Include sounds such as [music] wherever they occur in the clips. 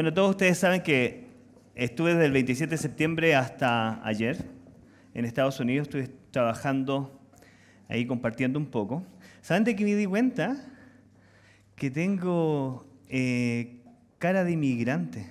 Bueno, todos ustedes saben que estuve desde el 27 de septiembre hasta ayer en Estados Unidos, estuve trabajando ahí compartiendo un poco. ¿Saben de qué me di cuenta? Que tengo eh, cara de inmigrante.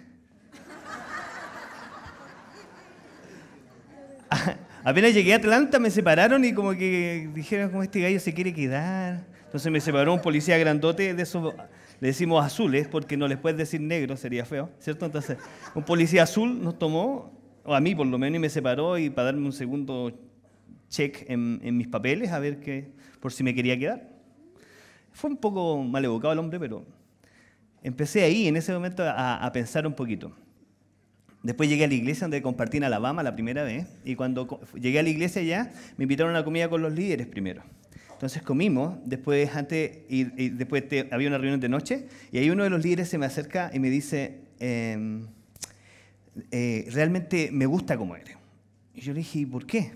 [laughs] Apenas llegué a Atlanta me separaron y como que dijeron como este gallo se quiere quedar. Entonces me separó un policía grandote de esos le decimos azules porque no les puedes decir negro, sería feo, ¿cierto? Entonces, un policía azul nos tomó, o a mí por lo menos, y me separó y para darme un segundo check en, mis papeles, a ver qué, por si me quería quedar. Fue un poco mal evocado el hombre, pero empecé ahí, en ese momento, a, pensar un poquito. Después llegué a la iglesia donde compartí en Alabama la primera vez. Y cuando llegué a la iglesia ya, me invitaron a la comida con los líderes primero. Entonces comimos, después antes, y, después había una reunión de noche, y ahí uno de los líderes se me acerca y me dice, em, eh, realmente me gusta como eres. Y yo le dije, por qué?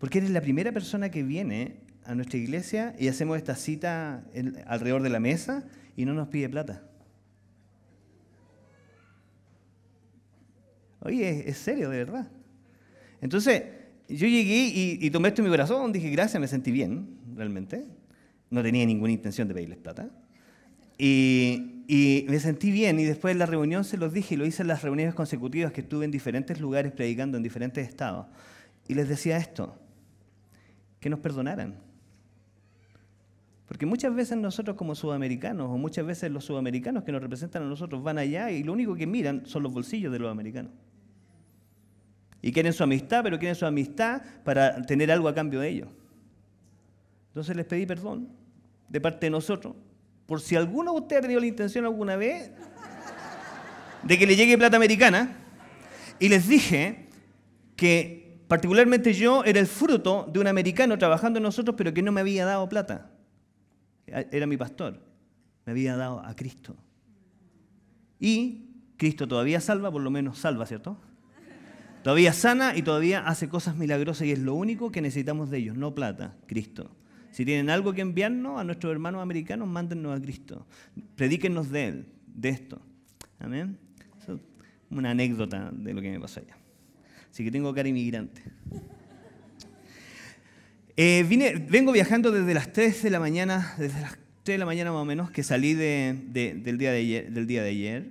Porque eres la primera persona que viene a nuestra iglesia y hacemos esta cita alrededor de la mesa y no nos pide plata. Oye, es, serio, de verdad. Entonces, yo llegué y tomé esto en mi corazón, dije, gracias, me sentí bien realmente. No tenía ninguna intención de pedirles plata. Y, y, me sentí bien y después de la reunión se los dije y lo hice en las reuniones consecutivas que estuve en diferentes lugares predicando en diferentes estados. Y les decía esto, que nos perdonaran. Porque muchas veces nosotros como sudamericanos o muchas veces los sudamericanos que nos representan a nosotros van allá y lo único que miran son los bolsillos de los americanos. Y quieren su amistad, pero quieren su amistad para tener algo a cambio de ellos. Entonces les pedí perdón de parte de nosotros, por si alguno de ustedes ha tenido la intención alguna vez de que le llegue plata americana, y les dije que particularmente yo era el fruto de un americano trabajando en nosotros, pero que no me había dado plata. Era mi pastor, me había dado a Cristo. Y Cristo todavía salva, por lo menos salva, ¿cierto? Todavía sana y todavía hace cosas milagrosas y es lo único que necesitamos de ellos, no plata, Cristo. Si tienen algo que enviarnos a nuestros hermanos americanos, mándennos a Cristo. Predíquennos de Él, de esto. Amén. una anécdota de lo que me pasó allá. Así que tengo cara inmigrante. Eh, vengo viajando desde las 3 de la mañana, desde las 3 de la mañana más o menos, que salí del, día de ayer, del día de ayer,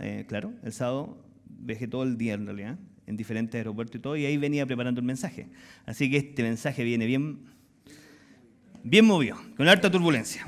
eh, claro, el sábado, viajé todo el día en realidad, en diferentes aeropuertos y todo, y ahí venía preparando el mensaje. Así que este mensaje viene bien bien movió con harta turbulencia.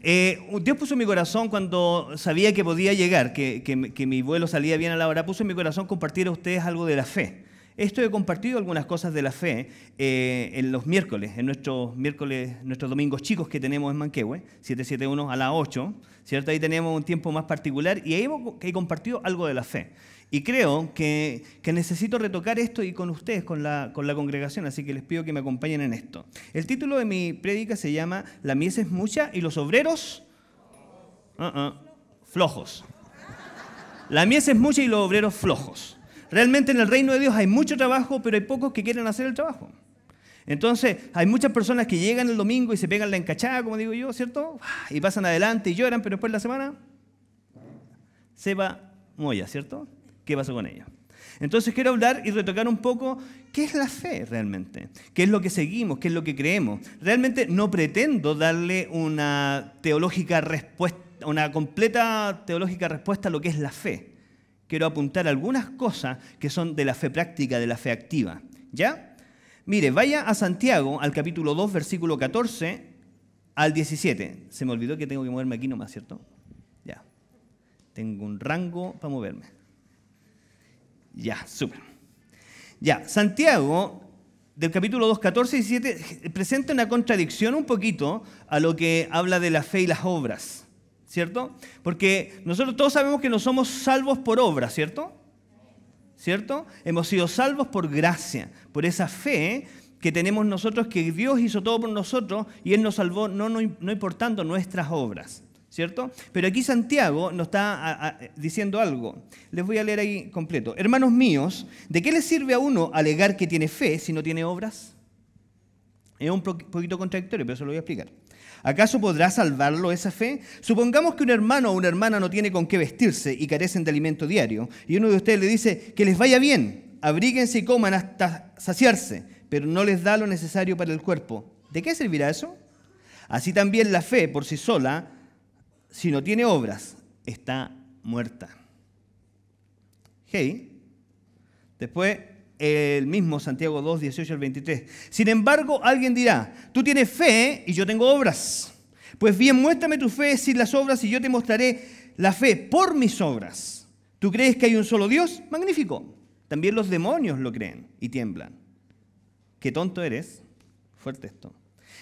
Eh, Dios puso en mi corazón cuando sabía que podía llegar, que, mi vuelo salía bien a la hora, puso en mi corazón compartir a ustedes algo de la fe. Esto he compartido algunas cosas de la fe eh, en los miércoles, en nuestros miércoles, nuestros domingos chicos que tenemos en Manquehue, 771 a las 8, ¿cierto? Ahí tenemos un tiempo más particular y ahí he compartido algo de la fe. Y creo que, necesito retocar esto y con ustedes, con la, congregación, así que les pido que me acompañen en esto. El título de mi prédica se llama La mies es mucha y los obreros uh, uh, flojos. La mies es mucha y los obreros flojos. Realmente en el reino de Dios hay mucho trabajo, pero hay pocos que quieren hacer el trabajo. Entonces, hay muchas personas que llegan el domingo y se pegan la encachada, como digo yo, ¿cierto? Ah, y pasan adelante y lloran, pero después de la semana se va moya, ¿cierto? qué pasó con ellos. Entonces quiero hablar y retocar un poco qué es la fe realmente, qué es lo que seguimos, qué es lo que creemos. Realmente no pretendo darle una teológica respuesta, una completa teológica respuesta a lo que es la fe. Quiero apuntar algunas cosas que son de la fe práctica, de la fe activa. ¿Ya? Mire, vaya a Santiago, al capítulo 2, versículo 14 al 17. Se me olvidó que tengo que moverme aquí nomás, ¿cierto? Ya. Tengo un rango para moverme. Ya, súper. Ya, Santiago del capítulo 2, 14 y 17 presenta una contradicción un poquito a lo que habla de la fe y las obras, ¿cierto? Porque nosotros todos sabemos que no somos salvos por obras, ¿cierto? ¿Cierto? Hemos sido salvos por gracia, por esa fe que tenemos nosotros, que Dios hizo todo por nosotros y Él nos salvó no, no, no importando nuestras obras. ¿cierto? Pero aquí Santiago nos está diciendo algo. Les voy a leer ahí completo. Hermanos míos, ¿de qué le sirve a uno alegar que tiene fe si no tiene obras? Es un poquito contradictorio, pero se lo voy a explicar. ¿Acaso podrá salvarlo esa fe? Supongamos que un hermano o una hermana no tiene con qué vestirse y carecen de alimento diario, y uno de ustedes le dice que les vaya bien, abríguense y coman hasta saciarse, pero no les da lo necesario para el cuerpo. ¿De qué servirá eso? Así también la fe por sí sola si no tiene obras, está muerta. Hey. Después, el mismo Santiago 2, 18 al 23. Sin embargo, alguien dirá, tú tienes fe y yo tengo obras. Pues bien, muéstrame tu fe sin las obras y yo te mostraré la fe por mis obras. ¿Tú crees que hay un solo Dios? Magnífico. También los demonios lo creen y tiemblan. Qué tonto eres. Fuerte esto.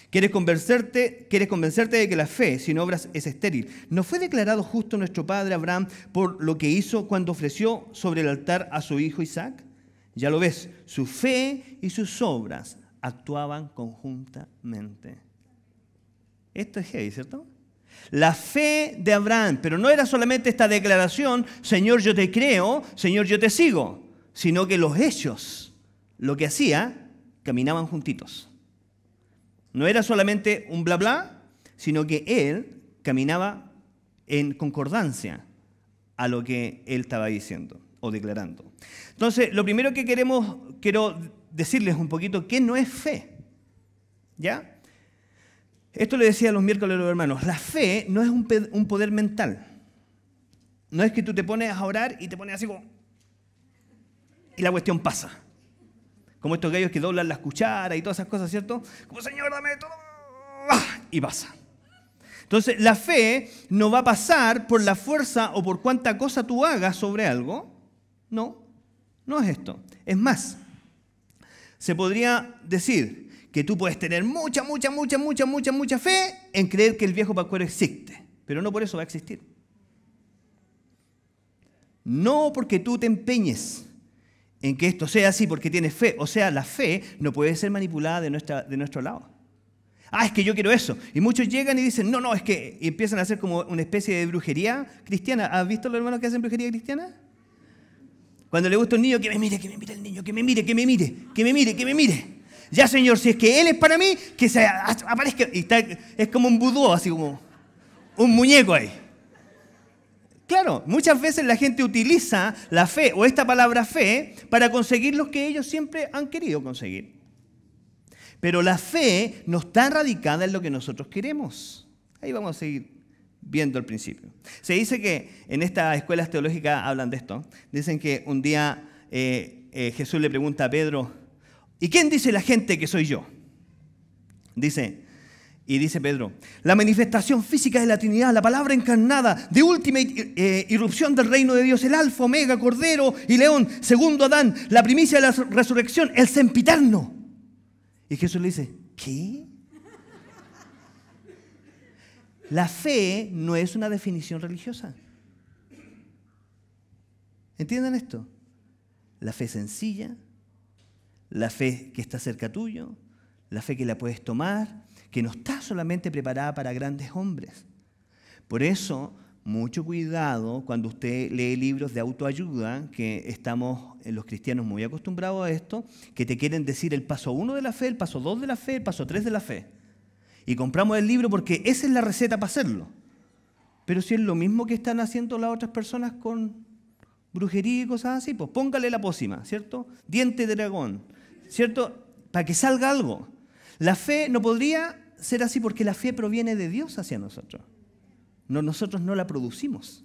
¿Quieres convencerte, quieres convencerte de que la fe sin obras es estéril. ¿No fue declarado justo nuestro padre Abraham por lo que hizo cuando ofreció sobre el altar a su hijo Isaac? Ya lo ves, su fe y sus obras actuaban conjuntamente. Esto es heavy, ¿cierto? La fe de Abraham, pero no era solamente esta declaración, Señor yo te creo, Señor yo te sigo, sino que los hechos, lo que hacía, caminaban juntitos. No era solamente un bla bla, sino que él caminaba en concordancia a lo que él estaba diciendo o declarando. Entonces, lo primero que queremos, quiero decirles un poquito qué no es fe. ¿Ya? Esto le decía los miércoles a los hermanos, la fe no es un, un poder mental. No es que tú te pones a orar y te pones así como... Y la cuestión pasa. Como estos gallos que doblan las cucharas y todas esas cosas, ¿cierto? Como, Señor, dame todo. ¡Ah! Y pasa. Entonces, la fe no va a pasar por la fuerza o por cuánta cosa tú hagas sobre algo. No, no es esto. Es más, se podría decir que tú puedes tener mucha, mucha, mucha, mucha, mucha, mucha fe en creer que el viejo pacuero existe, pero no por eso va a existir. No porque tú te empeñes, en que esto sea así porque tiene fe. O sea, la fe no puede ser manipulada de, nuestra, de nuestro lado. Ah, es que yo quiero eso. Y muchos llegan y dicen, no, no, es que empiezan a hacer como una especie de brujería cristiana. ¿Has visto los hermanos que hacen brujería cristiana? Cuando le gusta un niño, que me mire, que me mire el niño, que me mire, que me mire, que me mire, que me mire. Ya, Señor, si es que Él es para mí, que se aparezca. Y es como un vudú, así como un muñeco ahí. Claro, muchas veces la gente utiliza la fe o esta palabra fe para conseguir lo que ellos siempre han querido conseguir. Pero la fe no está radicada en lo que nosotros queremos. Ahí vamos a seguir viendo el principio. Se dice que en estas escuelas teológicas hablan de esto. Dicen que un día eh, eh, Jesús le pregunta a Pedro, ¿y quién dice la gente que soy yo? Dice, y dice Pedro, la manifestación física de la Trinidad, la palabra encarnada, de última eh, irrupción del reino de Dios, el alfa, omega, cordero y león, segundo Adán, la primicia de la resurrección, el sempiterno. Y Jesús le dice, ¿qué? La fe no es una definición religiosa. ¿Entienden esto? La fe sencilla, la fe que está cerca tuyo, la fe que la puedes tomar, que no está solamente preparada para grandes hombres. Por eso, mucho cuidado cuando usted lee libros de autoayuda, que estamos eh, los cristianos muy acostumbrados a esto, que te quieren decir el paso uno de la fe, el paso 2 de la fe, el paso tres de la fe. Y compramos el libro porque esa es la receta para hacerlo. Pero si es lo mismo que están haciendo las otras personas con brujería y cosas así, pues póngale la pócima, ¿cierto? Diente de dragón, ¿cierto? Para que salga algo. La fe no podría ser así porque la fe proviene de Dios hacia nosotros. nosotros no la producimos.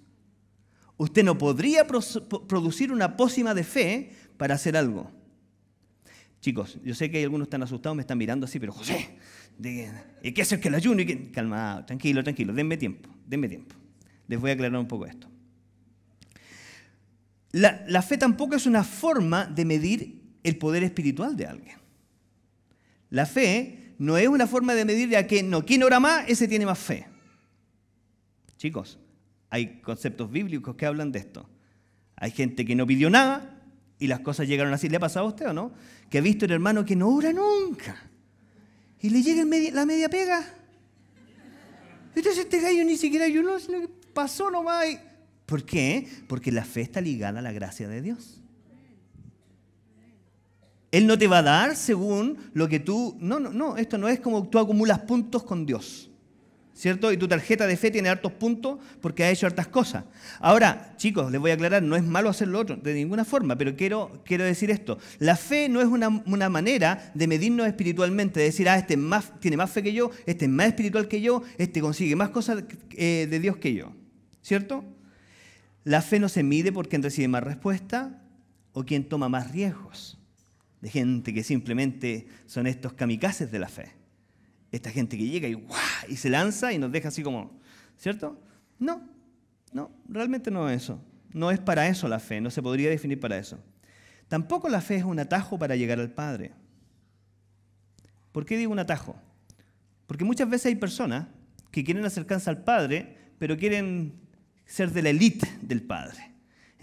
Usted no podría producir una pócima de fe para hacer algo. Chicos, yo sé que hay algunos están asustados, me están mirando así, pero José, ¿y qué hacer? que el ayuno? Calma, tranquilo, tranquilo, denme tiempo, denme tiempo. Les voy a aclarar un poco esto. la fe tampoco es una forma de medir el poder espiritual de alguien. La fe no es una forma de medir a que no, quien ora más, ese tiene más fe. Chicos, hay conceptos bíblicos que hablan de esto. Hay gente que no pidió nada y las cosas llegaron así. ¿Le ha pasado a usted o no? Que ha visto el hermano que no ora nunca y le llega la media pega. Entonces este gallo ni siquiera lloró. sino que pasó nomás. ¿Por qué? Porque la fe está ligada a la gracia de Dios. Él no te va a dar según lo que tú... No, no, no, esto no es como tú acumulas puntos con Dios. ¿Cierto? Y tu tarjeta de fe tiene hartos puntos porque ha hecho hartas cosas. Ahora, chicos, les voy a aclarar, no es malo hacer lo otro, de ninguna forma, pero quiero, quiero decir esto. La fe no es una, manera de medirnos espiritualmente, de decir, ah, este más, tiene más fe que yo, este es más espiritual que yo, este consigue más cosas eh, de Dios que yo. ¿Cierto? La fe no se mide por quien recibe más respuesta o quien toma más riesgos de gente que simplemente son estos kamikazes de la fe. Esta gente que llega y, y se lanza y nos deja así como, ¿cierto? No, no, realmente no es eso. No es para eso la fe, no se podría definir para eso. Tampoco la fe es un atajo para llegar al Padre. ¿Por qué digo un atajo? Porque muchas veces hay personas que quieren acercarse al Padre, pero quieren ser de la élite del Padre.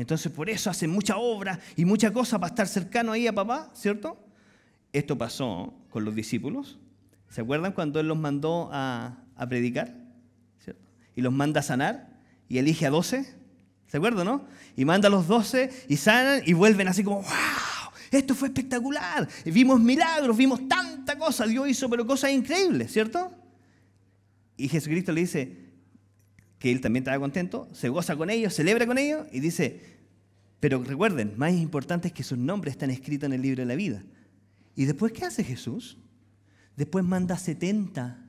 Entonces por eso hacen mucha obra y mucha cosa para estar cercano ahí a papá, ¿cierto? Esto pasó con los discípulos. ¿Se acuerdan cuando Él los mandó a, predicar? ¿Cierto? Y los manda a sanar y elige a doce. ¿Se acuerdan, no? Y manda a los doce y sanan y vuelven así como, wow, esto fue espectacular. Vimos milagros, vimos tanta cosa, Dios hizo pero cosas increíbles, ¿cierto? Y Jesucristo le dice, que él también estaba contento, se goza con ellos, celebra con ellos y dice, pero recuerden, más importante es que sus nombres están escritos en el libro de la vida. ¿Y después qué hace Jesús? Después manda 70.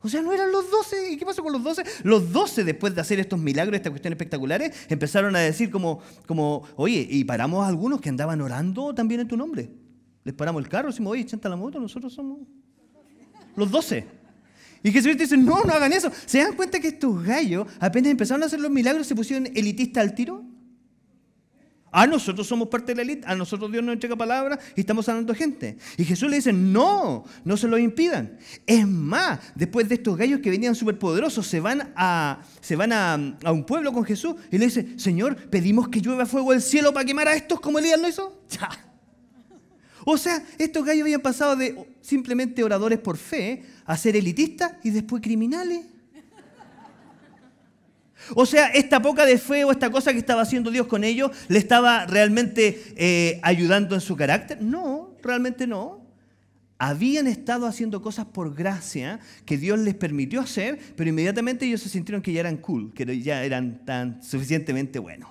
O sea, no eran los 12. ¿Y qué pasó con los 12? Los 12, después de hacer estos milagros, estas cuestiones espectaculares, empezaron a decir como, como oye, y paramos a algunos que andaban orando también en tu nombre. Les paramos el carro, decimos, oye, chanta la moto, nosotros somos los 12. Y Jesucristo dice, no, no hagan eso. ¿Se dan cuenta que estos gallos apenas empezaron a hacer los milagros se pusieron elitistas al tiro? Ah, nosotros somos parte de la élite, a nosotros Dios nos entrega palabra y estamos sanando gente. Y Jesús le dice, no, no se lo impidan. Es más, después de estos gallos que venían superpoderosos, se van, a, se van a, un pueblo con Jesús y le dice, Señor, pedimos que llueva fuego del cielo para quemar a estos como Elías lo hizo. [laughs] O sea, estos gallos habían pasado de simplemente oradores por fe a ser elitistas y después criminales. O sea, esta poca de fe o esta cosa que estaba haciendo Dios con ellos, ¿le estaba realmente eh, ayudando en su carácter? No, realmente no. Habían estado haciendo cosas por gracia que Dios les permitió hacer, pero inmediatamente ellos se sintieron que ya eran cool, que ya eran tan suficientemente buenos.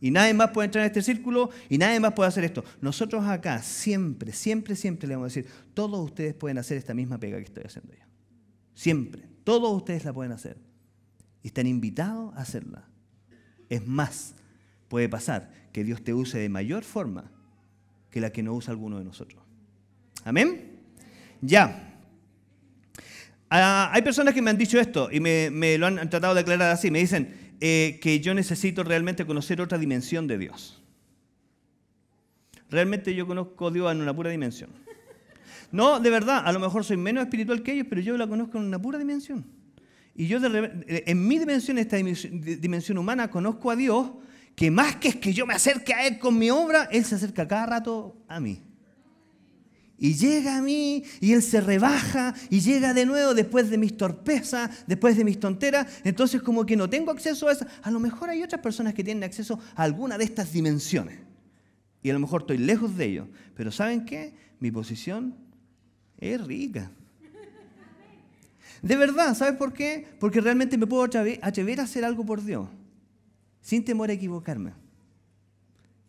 Y nadie más puede entrar en este círculo y nadie más puede hacer esto. Nosotros acá siempre, siempre, siempre le vamos a decir, todos ustedes pueden hacer esta misma pega que estoy haciendo yo. Siempre. Todos ustedes la pueden hacer. Y están invitados a hacerla. Es más, puede pasar que Dios te use de mayor forma que la que no usa alguno de nosotros. Amén. Ya. Ah, hay personas que me han dicho esto y me, me lo han tratado de aclarar así. Me dicen, eh, que yo necesito realmente conocer otra dimensión de Dios. Realmente yo conozco a Dios en una pura dimensión. No, de verdad, a lo mejor soy menos espiritual que ellos, pero yo la conozco en una pura dimensión. Y yo eh, en mi dimensión, esta dimensión humana, conozco a Dios, que más que es que yo me acerque a Él con mi obra, Él se acerca cada rato a mí. Y llega a mí y Él se rebaja y llega de nuevo después de mis torpezas, después de mis tonteras. Entonces como que no tengo acceso a eso. A lo mejor hay otras personas que tienen acceso a alguna de estas dimensiones. Y a lo mejor estoy lejos de ellos. Pero ¿saben qué? Mi posición es rica. De verdad, ¿sabes por qué? Porque realmente me puedo atrever a hacer algo por Dios, sin temor a equivocarme.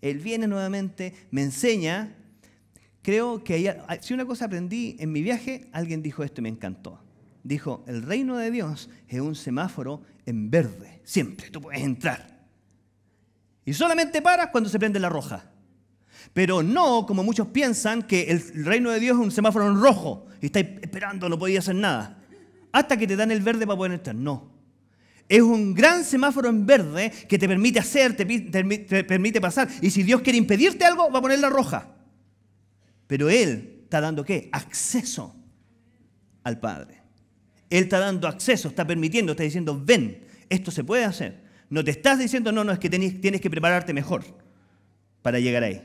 Él viene nuevamente, me enseña creo que si una cosa aprendí en mi viaje, alguien dijo esto y me encantó. Dijo, el reino de Dios es un semáforo en verde, siempre tú puedes entrar. Y solamente paras cuando se prende la roja. Pero no como muchos piensan que el reino de Dios es un semáforo en rojo y estáis esperando, no podéis hacer nada. Hasta que te dan el verde para poder entrar. No. Es un gran semáforo en verde que te permite hacer, te permite pasar. Y si Dios quiere impedirte algo, va a poner la roja. Pero Él está dando qué? Acceso al Padre. Él está dando acceso, está permitiendo, está diciendo, ven, esto se puede hacer. No te estás diciendo, no, no, es que tienes que prepararte mejor para llegar ahí.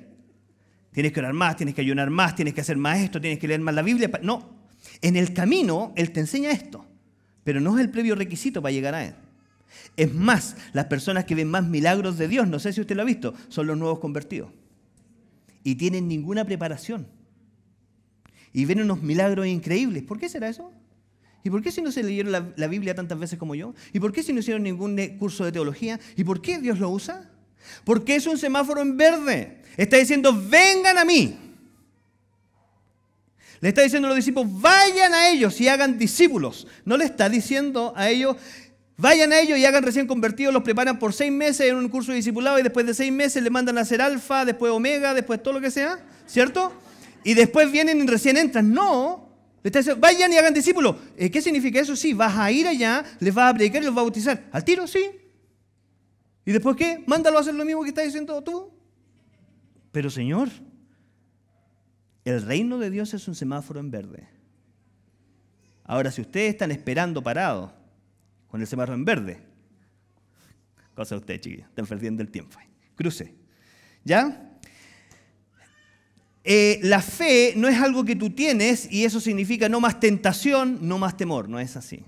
Tienes que orar más, tienes que ayunar más, tienes que hacer más esto, tienes que leer más la Biblia. No, en el camino Él te enseña esto, pero no es el previo requisito para llegar a Él. Es más, las personas que ven más milagros de Dios, no sé si usted lo ha visto, son los nuevos convertidos y tienen ninguna preparación. Y ven unos milagros increíbles. ¿Por qué será eso? ¿Y por qué si no se leyeron la, Biblia tantas veces como yo? ¿Y por qué si no hicieron ningún eh, curso de teología? ¿Y por qué Dios lo usa? Porque es un semáforo en verde. Está diciendo, vengan a mí. Le está diciendo a los discípulos, vayan a ellos y hagan discípulos. No le está diciendo a ellos, Vayan a ellos y hagan recién convertidos, los preparan por seis meses en un curso de discipulado y después de seis meses le mandan a hacer alfa, después omega, después todo lo que sea, ¿cierto? Y después vienen y recién entran. No, vayan y hagan discípulos. Eh, ¿Qué significa eso? Sí, vas a ir allá, les vas a predicar y los vas a bautizar. ¿Al tiro? Sí. ¿Y después qué? Mándalo a hacer lo mismo que estás diciendo tú. Pero Señor, el reino de Dios es un semáforo en verde. Ahora, si ustedes están esperando parados con el semáforo en verde. Cosa usted, chiquillo. están perdiendo el tiempo. Cruce. ¿Ya? Eh, la fe no es algo que tú tienes y eso significa no más tentación, no más temor, no es así.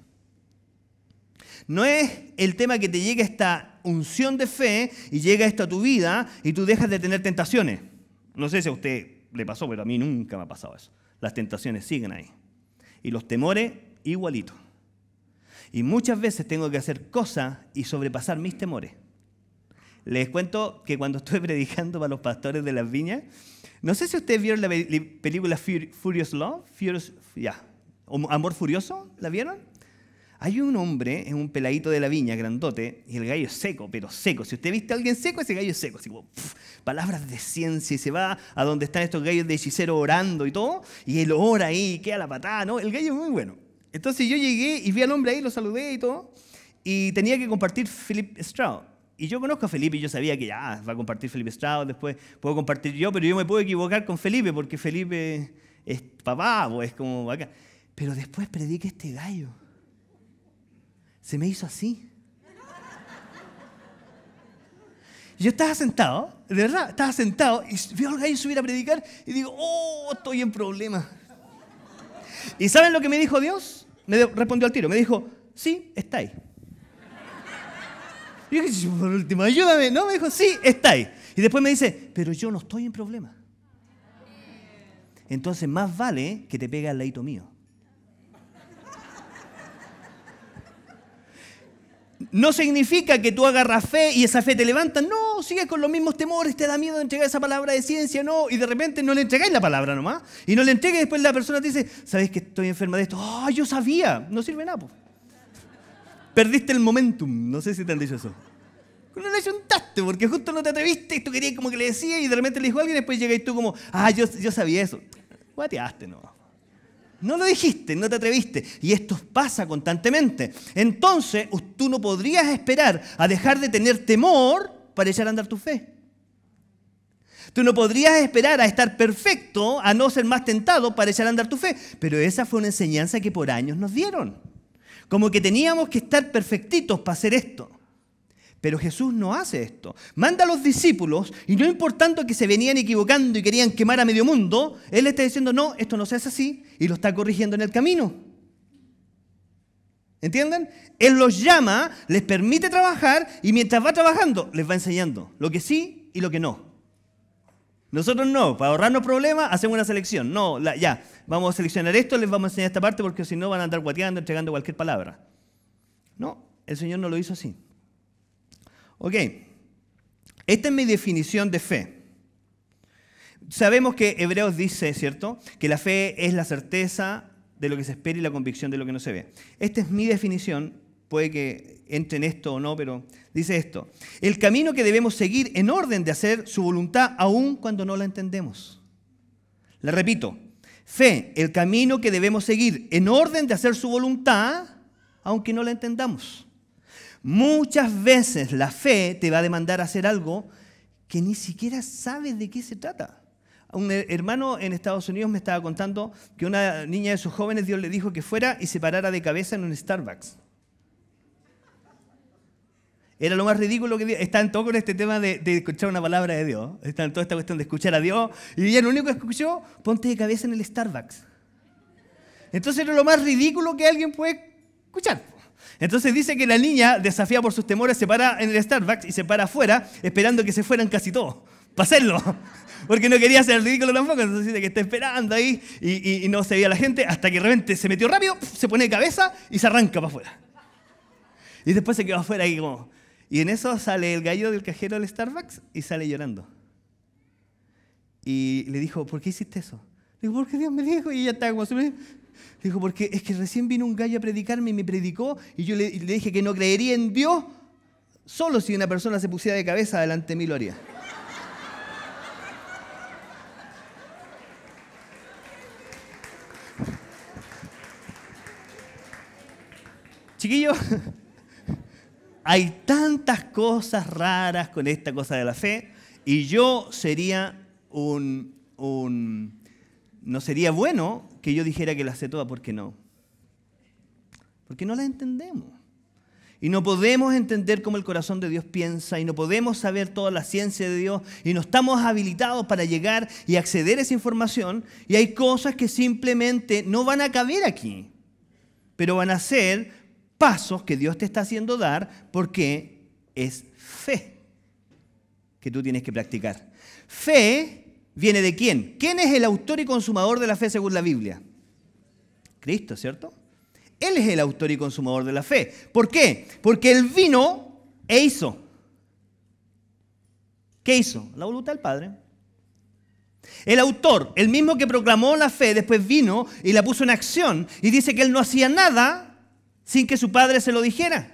No es el tema que te llegue esta unción de fe y llega esto a tu vida y tú dejas de tener tentaciones. No sé si a usted le pasó, pero a mí nunca me ha pasado eso. Las tentaciones siguen ahí. Y los temores igualitos. Y muchas veces tengo que hacer cosas y sobrepasar mis temores. Les cuento que cuando [laughs] estuve predicando para los pastores de las viñas, no sé si ustedes vieron la película Furious Love, Furious, Amor Furioso, ¿la vieron? Hay un hombre, es un peladito de la viña, grandote, y el gallo es seco, pero seco. Si usted viste a alguien seco, ese gallo es seco. Así como, palabras de ciencia, y se va a donde están estos gallos de hechicero orando y todo, y él ora ahí, queda la patada, ¿no? El gallo es muy bueno. Entonces yo llegué y vi al hombre ahí, lo saludé y todo, y tenía que compartir Philip Strauss. Y yo conozco a Felipe y yo sabía que ya va a compartir Felipe Strauss, después puedo compartir yo, pero yo me puedo equivocar con Felipe porque Felipe es papá, pues es como acá. Pero después prediqué este gallo. Se me hizo así. Yo estaba sentado, de verdad, estaba sentado y veo al gallo subir a predicar y digo, oh, estoy en problema. ¿Y saben lo que me dijo Dios? me respondió al tiro, me dijo, sí, está ahí. Y yo dije, por último, ayúdame. No, me dijo, sí, está ahí. Y después me dice, pero yo no estoy en problema. Entonces más vale que te pegue el leito mío. no significa que tú agarras fe y esa fe te levanta. No, sigues con los mismos temores, te da miedo entregar esa palabra de ciencia, no. Y de repente no le entregáis la palabra nomás. Y no le entregues, después la persona te dice, ¿sabes que estoy enferma de esto? ¡Ah, yo sabía! No sirve nada, Perdiste el momentum. No sé si te han dicho eso. No le ayuntaste porque justo no te atreviste y tú querías como que le decías y de repente le dijo alguien y después llegáis tú como, ah, yo sabía eso. Guateaste, no. No lo dijiste, no te atreviste. Y esto pasa constantemente. Entonces, tú no podrías esperar a dejar de tener temor para echar a andar tu fe. Tú no podrías esperar a estar perfecto, a no ser más tentado para echar a andar tu fe. Pero esa fue una enseñanza que por años nos dieron. Como que teníamos que estar perfectitos para hacer esto. Pero Jesús no hace esto. Manda a los discípulos y no importando que se venían equivocando y querían quemar a medio mundo, Él le está diciendo, no, esto no se hace así y lo está corrigiendo en el camino. ¿Entienden? Él los llama, les permite trabajar y mientras va trabajando les va enseñando lo que sí y lo que no. Nosotros no, para ahorrarnos problemas hacemos una selección. No, ya, vamos a seleccionar esto, les vamos a enseñar esta parte porque si no van a andar guateando, entregando cualquier palabra. No, el Señor no lo hizo así. Ok, esta es mi definición de fe. Sabemos que Hebreos dice, ¿cierto?, que la fe es la certeza de lo que se espera y la convicción de lo que no se ve. Esta es mi definición, puede que entre en esto o no, pero dice esto. El camino que debemos seguir en orden de hacer su voluntad aun cuando no la entendemos. le repito, fe, el camino que debemos seguir en orden de hacer su voluntad aunque no la entendamos. Muchas veces la fe te va a demandar hacer algo que ni siquiera sabes de qué se trata. Un hermano en Estados Unidos me estaba contando que una niña de sus jóvenes Dios le dijo que fuera y se parara de cabeza en un Starbucks. Era lo más ridículo que Dios. en todo con este tema de, escuchar una palabra de Dios. Está en toda esta cuestión de escuchar a Dios. Y ella lo único que escuchó, ponte de cabeza en el Starbucks. Entonces era lo más ridículo que alguien puede escuchar. Entonces dice que la niña, desafiada por sus temores, se para en el Starbucks y se para afuera, esperando que se fueran casi todos, para hacerlo. [laughs] Porque no quería hacer el ridículo tampoco, entonces dice que está esperando ahí y, no se veía la gente, hasta que de repente se metió rápido, se pone de cabeza y se arranca para afuera. Y después se quedó afuera y como... Y en eso sale el gallo del cajero del Starbucks y sale llorando. Y le dijo, ¿por qué hiciste eso? Le digo, porque Dios me dijo y ya está como... Dijo, porque es que recién vino un gallo a predicarme y me predicó y yo le, dije que no creería en Dios solo si una persona se pusiera de cabeza delante de mí lo haría. Chiquillo, hay tantas cosas raras con esta cosa de la fe y yo sería un no sería bueno que yo dijera que la sé todas, qué no. Porque no la entendemos. Y no podemos entender cómo el corazón de Dios piensa y no podemos saber toda la ciencia de Dios y no estamos habilitados para llegar y acceder a esa información y hay cosas que simplemente no van a caber aquí, pero van a ser pasos que Dios te está haciendo dar porque es fe que tú tienes que practicar. Fe ¿Viene de quién? ¿Quién es el autor y consumador de la fe según la Biblia? Cristo, ¿cierto? Él es el autor y consumador de la fe. ¿Por qué? Porque Él vino e hizo. ¿Qué hizo? La voluntad del Padre. El autor, el mismo que proclamó la fe, después vino y la puso en acción y dice que Él no hacía nada sin que su Padre se lo dijera.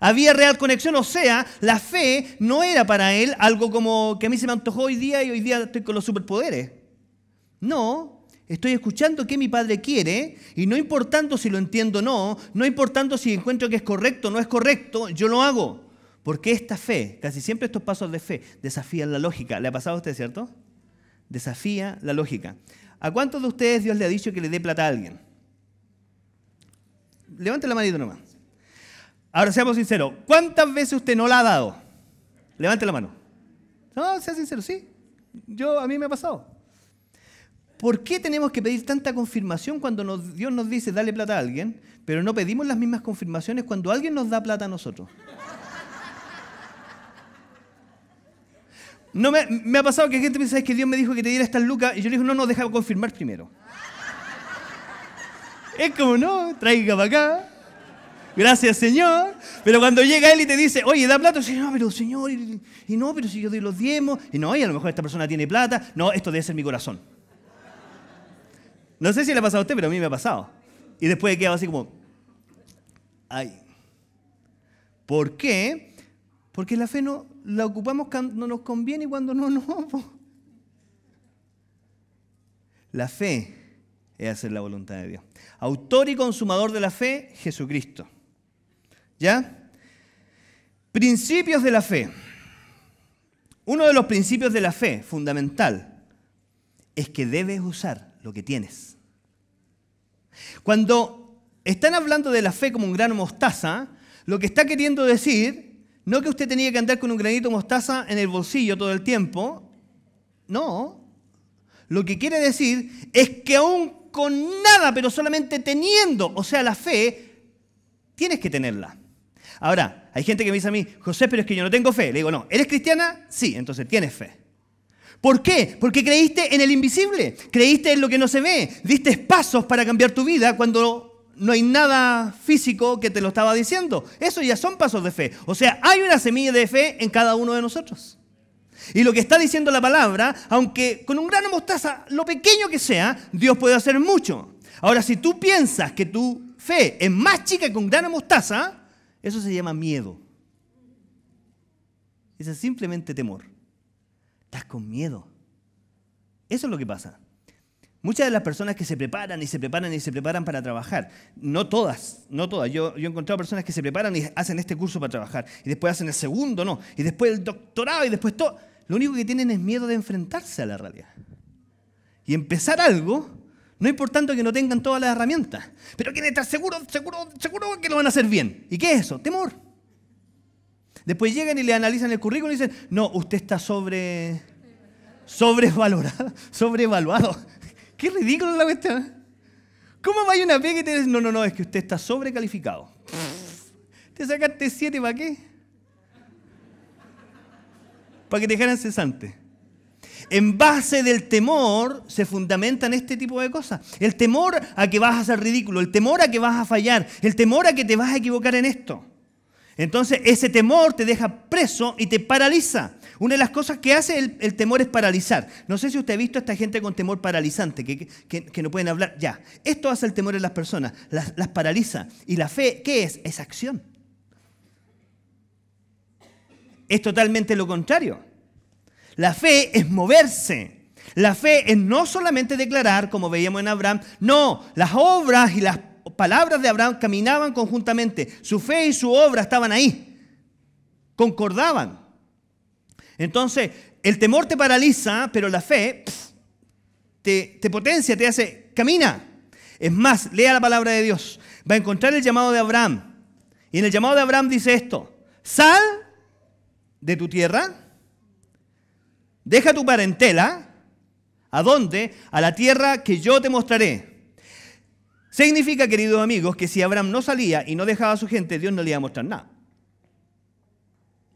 Había real conexión, o sea, la fe no era para él algo como que a mí se me antojó hoy día y hoy día estoy con los superpoderes. No, estoy escuchando qué mi padre quiere y no importando si lo entiendo o no, no importando si encuentro que es correcto o no es correcto, yo lo hago. Porque esta fe, casi siempre estos pasos de fe, desafían la lógica. ¿Le ha pasado a usted, cierto? Desafía la lógica. ¿A cuántos de ustedes Dios le ha dicho que le dé plata a alguien? Levante la manito nomás. Ahora seamos sinceros, ¿cuántas veces usted no la ha dado? Levante la mano. No, sea sincero, sí. Yo, a mí me ha pasado. ¿Por qué tenemos que pedir tanta confirmación cuando Dios nos dice, dale plata a alguien, pero no pedimos las mismas confirmaciones cuando alguien nos da plata a nosotros? No me, ha pasado que gente piensa que Dios me dijo que te diera estas lucas y yo le digo, no, no, deja confirmar primero. es como, no, traiga para acá, Gracias, Señor. Pero cuando llega él y te dice, oye, da plata, dice, no, pero Señor, y, no, pero si yo doy los diemos. y no, y a lo mejor esta persona tiene plata, no, esto debe ser mi corazón. No sé si le ha pasado a usted, pero a mí me ha pasado. Y después he quedado así como, ay. ¿Por qué? Porque la fe no la ocupamos cuando nos conviene y cuando no, no. La fe es hacer la voluntad de Dios. Autor y consumador de la fe, Jesucristo. ¿Ya? Principios de la fe. Uno de los principios de la fe fundamental es que debes usar lo que tienes. Cuando están hablando de la fe como un grano mostaza, lo que está queriendo decir, no que usted tenía que andar con un granito mostaza en el bolsillo todo el tiempo, no. Lo que quiere decir es que aún con nada, pero solamente teniendo, o sea, la fe, tienes que tenerla. Ahora, hay gente que me dice a mí, José, pero es que yo no tengo fe. Le digo, no, ¿eres cristiana? Sí, entonces tienes fe. ¿Por qué? Porque creíste en el invisible, creíste en lo que no se ve, diste pasos para cambiar tu vida cuando no hay nada físico que te lo estaba diciendo. Eso ya son pasos de fe. O sea, hay una semilla de fe en cada uno de nosotros. Y lo que está diciendo la palabra, aunque con un grano de mostaza, lo pequeño que sea, Dios puede hacer mucho. Ahora, si tú piensas que tu fe es más chica que un grano de mostaza, eso se llama miedo. Eso es simplemente temor. Estás con miedo. Eso es lo que pasa. Muchas de las personas que se preparan y se preparan y se preparan para trabajar, no todas, no todas. Yo, yo, he encontrado personas que se preparan y hacen este curso para trabajar, y después hacen el segundo, no, y después el doctorado, y después todo. Lo único que tienen es miedo de enfrentarse a la realidad. Y empezar algo no importante que no tengan todas las herramientas, pero que estar seguros, seguros, seguros que lo van a hacer bien. ¿Y qué es eso? Temor. Después llegan y le analizan el currículum y dicen, no, usted está sobre... sobrevalorado, [laughs] sobrevaluado. [laughs] Qué ridículo la cuestión. ¿Cómo vaya una P que te dice, no, no, no, es que usted está sobrecalificado? [laughs] ¿Te sacaste siete para qué? Para que te dejaran cesante en base del temor se fundamentan este tipo de cosas. El temor a que vas a ser ridículo, el temor a que vas a fallar, el temor a que te vas a equivocar en esto. Entonces ese temor te deja preso y te paraliza. Una de las cosas que hace el, temor es paralizar. No sé si usted ha visto a esta gente con temor paralizante, que, no pueden hablar. Ya, esto hace el temor en las personas, las, las paraliza. ¿Y la fe qué es? Es acción. Es totalmente lo contrario. La fe es moverse. La fe es no solamente declarar, como veíamos en Abraham, no, las obras y las palabras de Abraham caminaban conjuntamente. Su fe y su obra estaban ahí, concordaban. Entonces, el temor te paraliza, pero la fe te, te potencia, te hace, camina. Es más, lea la palabra de Dios. Va a encontrar el llamado de Abraham. Y en el llamado de Abraham dice esto, sal de tu tierra Deja tu parentela. ¿A dónde? A la tierra que yo te mostraré. Significa, queridos amigos, que si Abraham no salía y no dejaba a su gente, Dios no le iba a mostrar nada.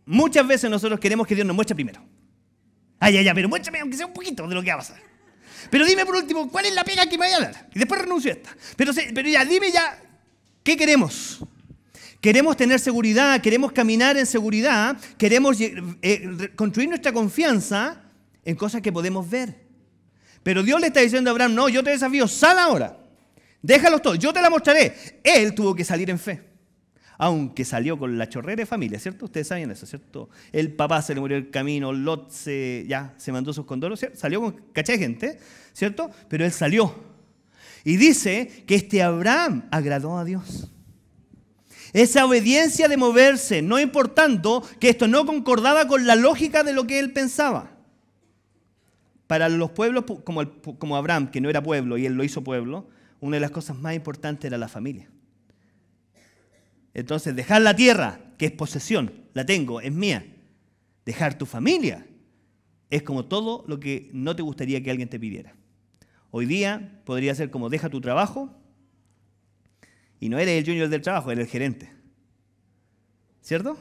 Muchas veces nosotros queremos que Dios nos muestre primero. Ay, ay, ay, pero muéstrame aunque sea un poquito de lo que va a pasar. Pero dime por último, ¿cuál es la pega que me vaya a dar? Y después renuncio a esta. Pero, pero ya, dime ya, ¿qué queremos? Queremos tener seguridad, queremos caminar en seguridad, queremos eh, construir nuestra confianza en cosas que podemos ver. Pero Dios le está diciendo a Abraham, no, yo te desafío, sal ahora, déjalos todos, yo te la mostraré. Él tuvo que salir en fe, aunque salió con la chorrera de familia, ¿cierto? Ustedes saben eso, ¿cierto? El papá se le murió el camino, Lot se, ya se mandó sus condolos, ¿cierto? salió con caché de gente, ¿cierto? Pero él salió. Y dice que este Abraham agradó a Dios. Esa obediencia de moverse, no importando que esto no concordaba con la lógica de lo que él pensaba. Para los pueblos como, como Abraham, que no era pueblo y él lo hizo pueblo, una de las cosas más importantes era la familia. Entonces, dejar la tierra, que es posesión, la tengo, es mía. Dejar tu familia es como todo lo que no te gustaría que alguien te pidiera. Hoy día podría ser como deja tu trabajo, y no eres el junior del trabajo, eres el gerente. ¿Cierto?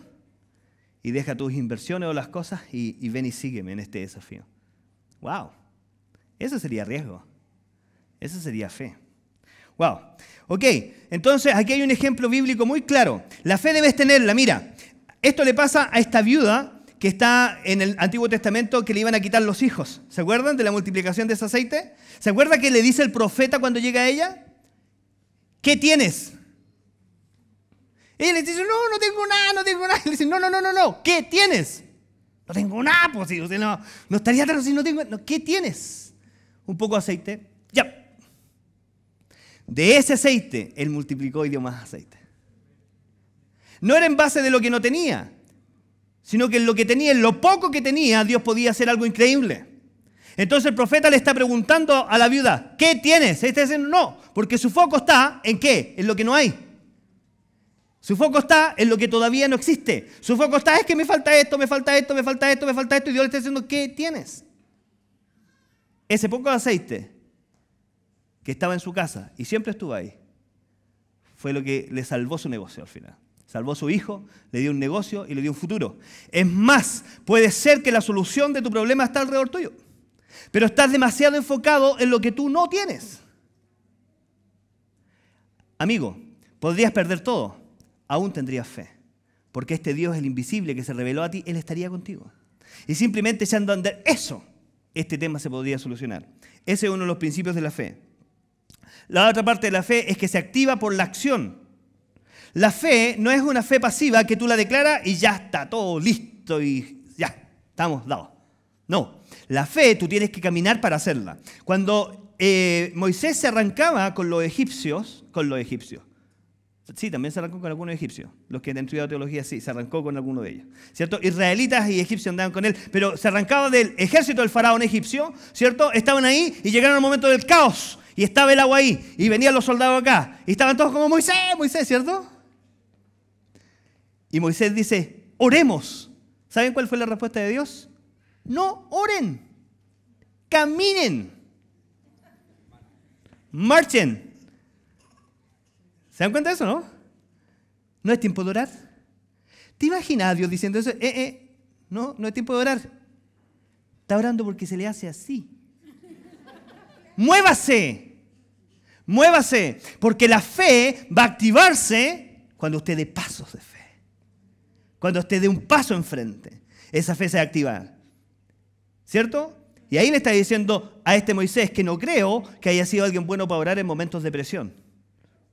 Y deja tus inversiones o las cosas y, ven y sígueme en este desafío. ¡Wow! Eso sería riesgo. Eso sería fe. Wow. Ok, entonces aquí hay un ejemplo bíblico muy claro. La fe debes tenerla. Mira, esto le pasa a esta viuda que está en el Antiguo Testamento que le iban a quitar los hijos. ¿Se acuerdan de la multiplicación de ese aceite? ¿Se acuerda que le dice el profeta cuando llega a ella? ¿qué tienes? Él les dice, no, no tengo nada, no tengo nada. Y [laughs] le dice, no, no, no, no, no, ¿qué tienes? No tengo nada, pues no, no estaría si no tengo nada. ¿Qué tienes? Un poco de aceite. Ya. De ese aceite, él multiplicó y dio más aceite. No era en base de lo que no tenía, sino que en lo que tenía, en lo poco que tenía, Dios podía hacer algo increíble. Entonces el profeta le está preguntando a la viuda, ¿qué tienes? está diciendo, no, porque su foco está en qué, en lo que no hay. Su foco está en lo que todavía no existe. Su foco está, es que me falta esto, me falta esto, me falta esto, me falta esto, y Dios le está diciendo, ¿qué tienes? Ese poco de aceite que estaba en su casa y siempre estuvo ahí, fue lo que le salvó su negocio al final. Salvó a su hijo, le dio un negocio y le dio un futuro. Es más, puede ser que la solución de tu problema está alrededor tuyo pero estás demasiado enfocado en lo que tú no tienes. Amigo, podrías perder todo, aún tendrías fe, porque este Dios, el invisible que se reveló a ti, Él estaría contigo. Y simplemente echando a andar eso, este tema se podría solucionar. Ese es uno de los principios de la fe. La otra parte de la fe es que se activa por la acción. La fe no es una fe pasiva que tú la declaras y ya está todo listo y ya, estamos dados. No, la fe tú tienes que caminar para hacerla. Cuando eh, Moisés se arrancaba con los egipcios, con los egipcios, Sí, también se arrancó con algunos egipcios. Los que han estudiado teología, sí, se arrancó con alguno de ellos. ¿Cierto? Israelitas y egipcios andaban con él, pero se arrancaba del ejército del faraón egipcio, ¿cierto? Estaban ahí y llegaron al momento del caos. Y estaba el agua ahí, y venían los soldados acá. Y estaban todos como Moisés, Moisés, ¿cierto? Y Moisés dice, oremos. ¿Saben cuál fue la respuesta de Dios? No oren, caminen, marchen. ¿Se dan cuenta de eso, no? No es tiempo de orar. ¿Te imaginas a Dios diciendo eso? Eh, eh, no, no es tiempo de orar. Está orando porque se le hace así. Muévase, muévase, porque la fe va a activarse cuando usted dé pasos de fe. Cuando usted dé un paso enfrente, esa fe se activar. ¿Cierto? Y ahí le está diciendo a este Moisés que no creo que haya sido alguien bueno para orar en momentos de presión.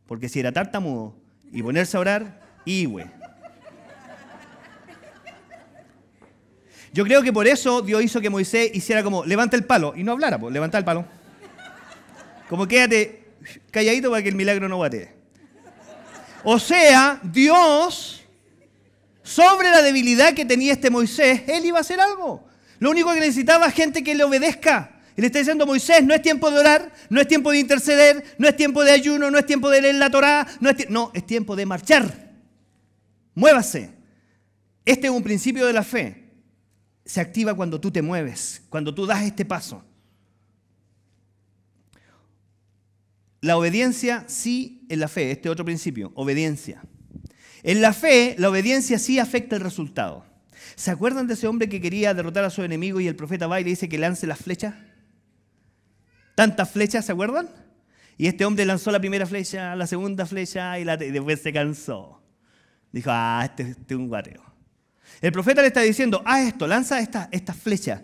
Porque si era tartamudo y ponerse a orar, y Yo creo que por eso Dios hizo que Moisés hiciera como, levanta el palo, y no hablara, pues, levanta el palo. Como quédate calladito para que el milagro no bate. O sea, Dios, sobre la debilidad que tenía este Moisés, él iba a hacer algo. Lo único que necesitaba es gente que le obedezca. Y le está diciendo Moisés, no es tiempo de orar, no es tiempo de interceder, no es tiempo de ayuno, no es tiempo de leer la Torá, no es, no, es tiempo de marchar. Muévase. Este es un principio de la fe. Se activa cuando tú te mueves, cuando tú das este paso. La obediencia sí en la fe, este otro principio, obediencia. En la fe, la obediencia sí afecta el resultado. ¿Se acuerdan de ese hombre que quería derrotar a su enemigo y el profeta va y le dice que lance las flechas? Tantas flechas, ¿se acuerdan? Y este hombre lanzó la primera flecha, la segunda flecha y, la después se cansó. Dijo, ah, este, es este un guateo. El profeta le está diciendo, ah, esto, lanza estas esta flechas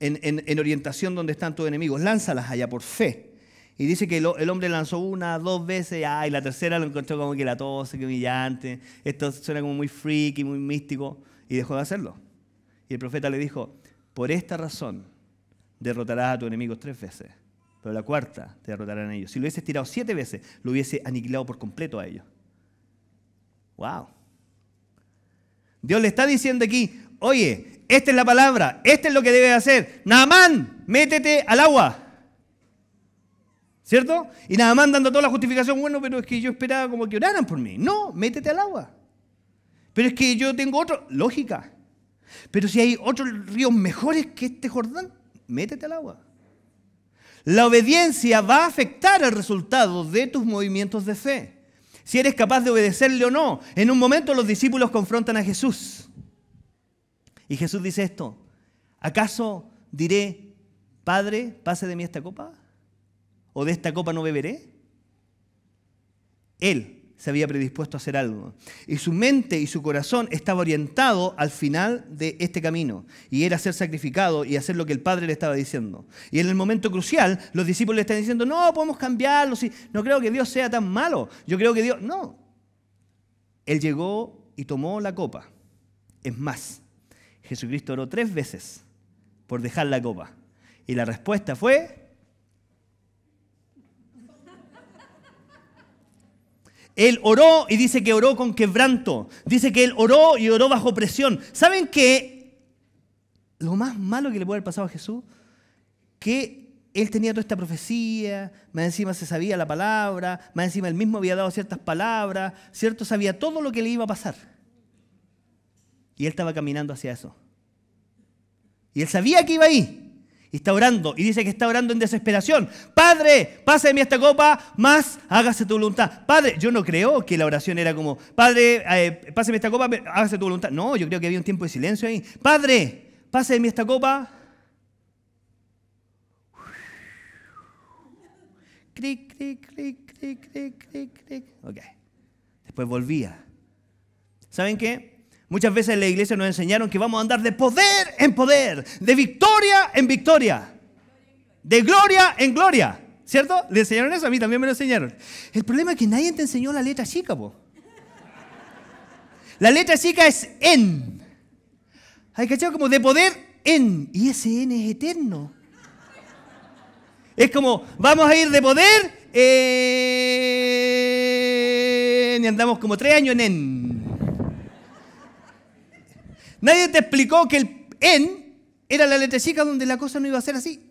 en, orientación donde están tus enemigos, lánzalas allá por fe. Y dice que el, hombre lanzó una, dos veces, ah, y la tercera lo encontró como que la tose, que humillante. Esto suena como muy freaky, muy místico y dejó de hacerlo. Y el profeta le dijo, por esta razón derrotarás a tus enemigos tres veces, pero la cuarta te derrotarán a ellos. Si lo hubieses tirado siete veces, lo hubiese aniquilado por completo a ellos. ¡Wow! Dios le está diciendo aquí, oye, esta es la palabra, esto es lo que debes hacer. Naamán, métete al agua. ¿Cierto? Y Naamán dando toda la justificación, bueno, pero es que yo esperaba como que oraran por mí. No, métete al agua. Pero es que yo tengo otra, lógica. Pero si hay otros ríos mejores que este Jordán, métete al agua. La obediencia va a afectar el resultado de tus movimientos de fe. Si eres capaz de obedecerle o no. En un momento los discípulos confrontan a Jesús. Y Jesús dice esto. ¿Acaso diré, Padre, pase de mí esta copa? ¿O de esta copa no beberé? Él, se había predispuesto a hacer algo. Y su mente y su corazón estaba orientado al final de este camino, y era ser sacrificado y hacer lo que el Padre le estaba diciendo. Y en el momento crucial, los discípulos le están diciendo, no, podemos cambiarlo, si no creo que Dios sea tan malo, yo creo que Dios... No, Él llegó y tomó la copa. Es más, Jesucristo oró tres veces por dejar la copa. Y la respuesta fue, Él oró y dice que oró con quebranto. Dice que él oró y oró bajo presión. ¿Saben qué? Lo más malo que le puede haber pasado a Jesús, que él tenía toda esta profecía, más encima se sabía la palabra, más encima él mismo había dado ciertas palabras, ¿cierto? Sabía todo lo que le iba a pasar. Y él estaba caminando hacia eso. Y él sabía que iba ahí. Y está orando. Y dice que está orando en desesperación. Padre, páseme esta copa, más hágase tu voluntad. Padre, yo no creo que la oración era como, Padre, eh, páseme esta copa, hágase tu voluntad. No, yo creo que había un tiempo de silencio ahí. Padre, páseme esta copa. Cric, cric, cric, cric, cric, cric, Ok. Después volvía. ¿Saben qué? Muchas veces en la iglesia nos enseñaron que vamos a andar de poder en poder, de victoria en victoria, de gloria en gloria. ¿Cierto? ¿Le enseñaron eso? A mí también me lo enseñaron. El problema es que nadie te enseñó la letra chica, po. La letra chica es en. Hay cachado como de poder en. Y ese en es eterno. Es como, vamos a ir de poder en. Y andamos como tres años en en. Nadie te explicó que el en era la letrecica donde la cosa no iba a ser así.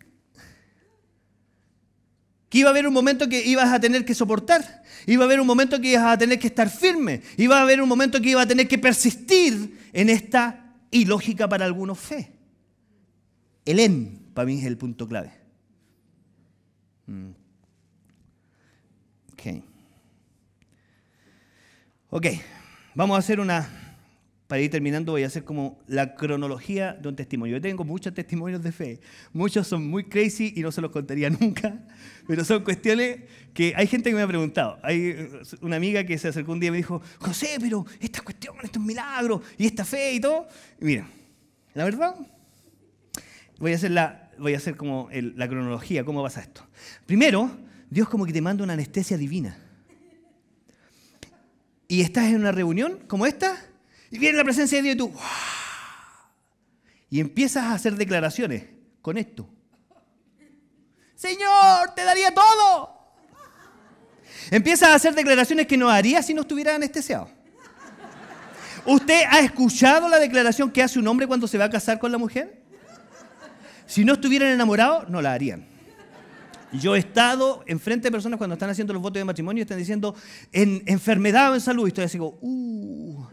Que iba a haber un momento que ibas a tener que soportar, iba a haber un momento que ibas a tener que estar firme, iba a haber un momento que ibas a tener que persistir en esta ilógica para algunos fe. El en, para mí, es el punto clave. Mm. Ok. Ok, vamos a hacer una para ir terminando, voy a hacer como la cronología de un testimonio. Yo tengo muchos testimonios de fe. Muchos son muy crazy y no se los contaría [laughs] nunca, pero son cuestiones que hay gente que me ha preguntado. Hay eh, una amiga que se acercó un día y me dijo, José, pero esta cuestión, estos milagros y esta fe y todo. Y mira, la verdad, voy a hacer, la, voy a hacer como la cronología, cómo pasa esto. Primero, Dios como que te manda una anestesia divina. Y estás en una reunión como esta y viene la presencia de Dios y tú. Y empiezas a hacer declaraciones con esto. Señor, te daría todo. Empiezas a hacer declaraciones que no haría si no estuvieran anestesiado. ¿Usted ha escuchado la declaración que hace un hombre cuando se va a casar con la mujer? Si no estuvieran enamorados, no la harían. Yo he estado enfrente de personas cuando están haciendo los votos de matrimonio y están diciendo en enfermedad o en salud. Y estoy digo, como, uh,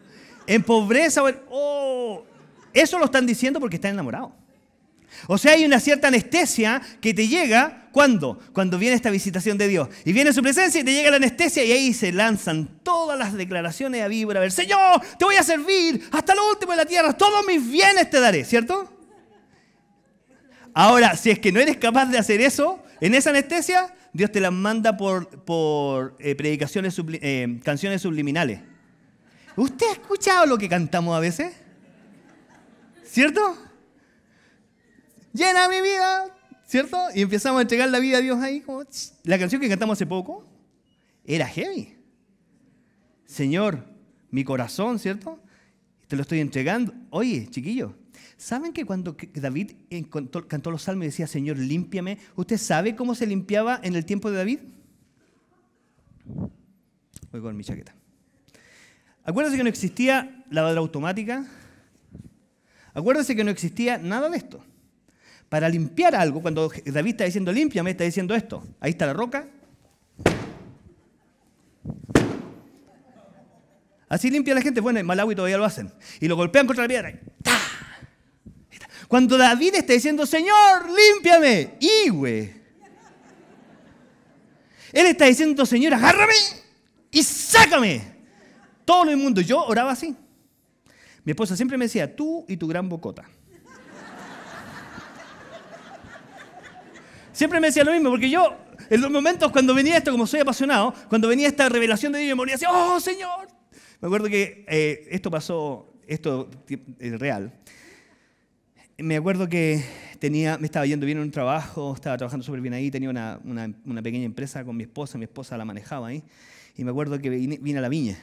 en pobreza o oh, eso lo están diciendo porque están enamorados. O sea, hay una cierta anestesia que te llega cuando, cuando viene esta visitación de Dios. Y viene su presencia y te llega la anestesia y ahí se lanzan todas las declaraciones a vibra. A ver, Señor, te voy a servir hasta lo último de la tierra, todos mis bienes te daré, ¿cierto? Ahora, si es que no eres capaz de hacer eso, en esa anestesia, Dios te la manda por, por eh, predicaciones, eh, canciones subliminales. ¿Usted ha escuchado lo que cantamos a veces? ¿Cierto? Llena mi vida, ¿cierto? Y empezamos a entregar la vida a Dios ahí. La canción que cantamos hace poco era heavy. Señor, mi corazón, ¿cierto? Te lo estoy entregando. Oye, chiquillo, ¿saben que cuando David cantó los salmos y decía, Señor, límpiame, ¿usted sabe cómo se limpiaba en el tiempo de David? Voy con mi chaqueta. Acuérdense que no existía lavadora automática. Acuérdense que no existía nada de esto. Para limpiar algo, cuando David está diciendo limpia, me está diciendo esto. Ahí está la roca. Así limpia la gente. Bueno, en Malawi todavía lo hacen. Y lo golpean contra la piedra. Cuando David está diciendo, Señor, limpiame, Y, Él está diciendo, Señor, agárrame y sácame. Todo el mundo. Yo oraba así. Mi esposa siempre me decía, tú y tu gran bocota. Siempre me decía lo mismo, porque yo, en los momentos cuando venía esto, como soy apasionado, cuando venía esta revelación de Dios, me moría así, ¡Oh, Señor! Me acuerdo que eh, esto pasó, esto es real. Me acuerdo que tenía, me estaba yendo bien en un trabajo, estaba trabajando súper bien ahí, tenía una, pequeña empresa con mi esposa, mi esposa la manejaba ahí, y me acuerdo que vine a la viña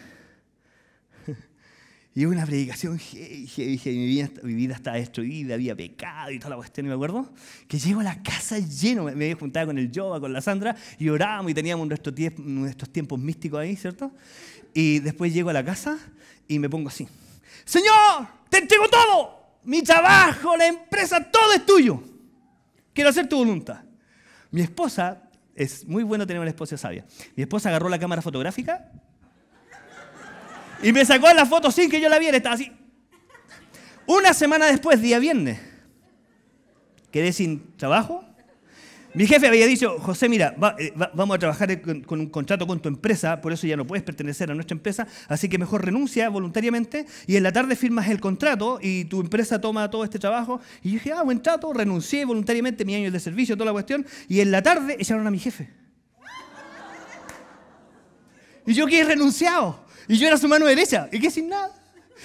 y hubo una predicación, dije dije, mi, vida, mi está destruida, había pecado y toda la cuestión, ¿me acuerdo? Que llego a la casa lleno, me, había juntado con el Jova, con la Sandra, y orábamos y teníamos nuestros tiempos místicos ahí, ¿cierto? Y después llego a la casa y me pongo así. Señor, te entrego todo. Mi trabajo, la empresa, todo es tuyo. Quiero hacer tu voluntad. Mi esposa, es muy bueno tener una esposa sabia. Mi esposa agarró la cámara fotográfica y me sacó la foto sin que yo la viera, estaba así. Una semana después, día viernes, quedé sin trabajo. Mi jefe había dicho, José, mira, eh, vamos a trabajar con, un contrato con tu empresa, por eso ya no puedes pertenecer a nuestra empresa, así que mejor renuncia voluntariamente y en la tarde firmas el contrato y tu empresa toma todo este trabajo. Y dije, ah, buen trato, renuncié voluntariamente, mi año de servicio, toda la cuestión, y en la tarde echaron a mi jefe. Y yo he renunciado. Y yo era su mano derecha. Y qué sin nada.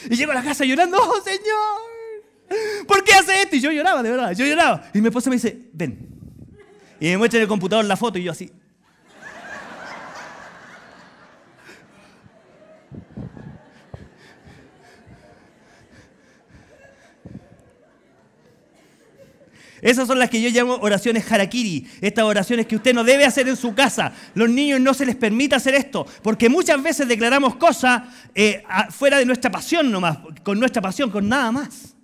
Y llego a la casa llorando, oh Señor, ¿por qué hace esto? Y yo lloraba, de verdad, yo lloraba. Y mi esposa me dice, ven. Y me muestra en el computador la foto y yo así, Esas son las que yo llamo oraciones harakiri, estas oraciones que usted no debe hacer en su casa. Los niños no se les permite hacer esto, porque muchas veces declaramos cosas eh, fuera de nuestra pasión nomás, con nuestra pasión, con nada más.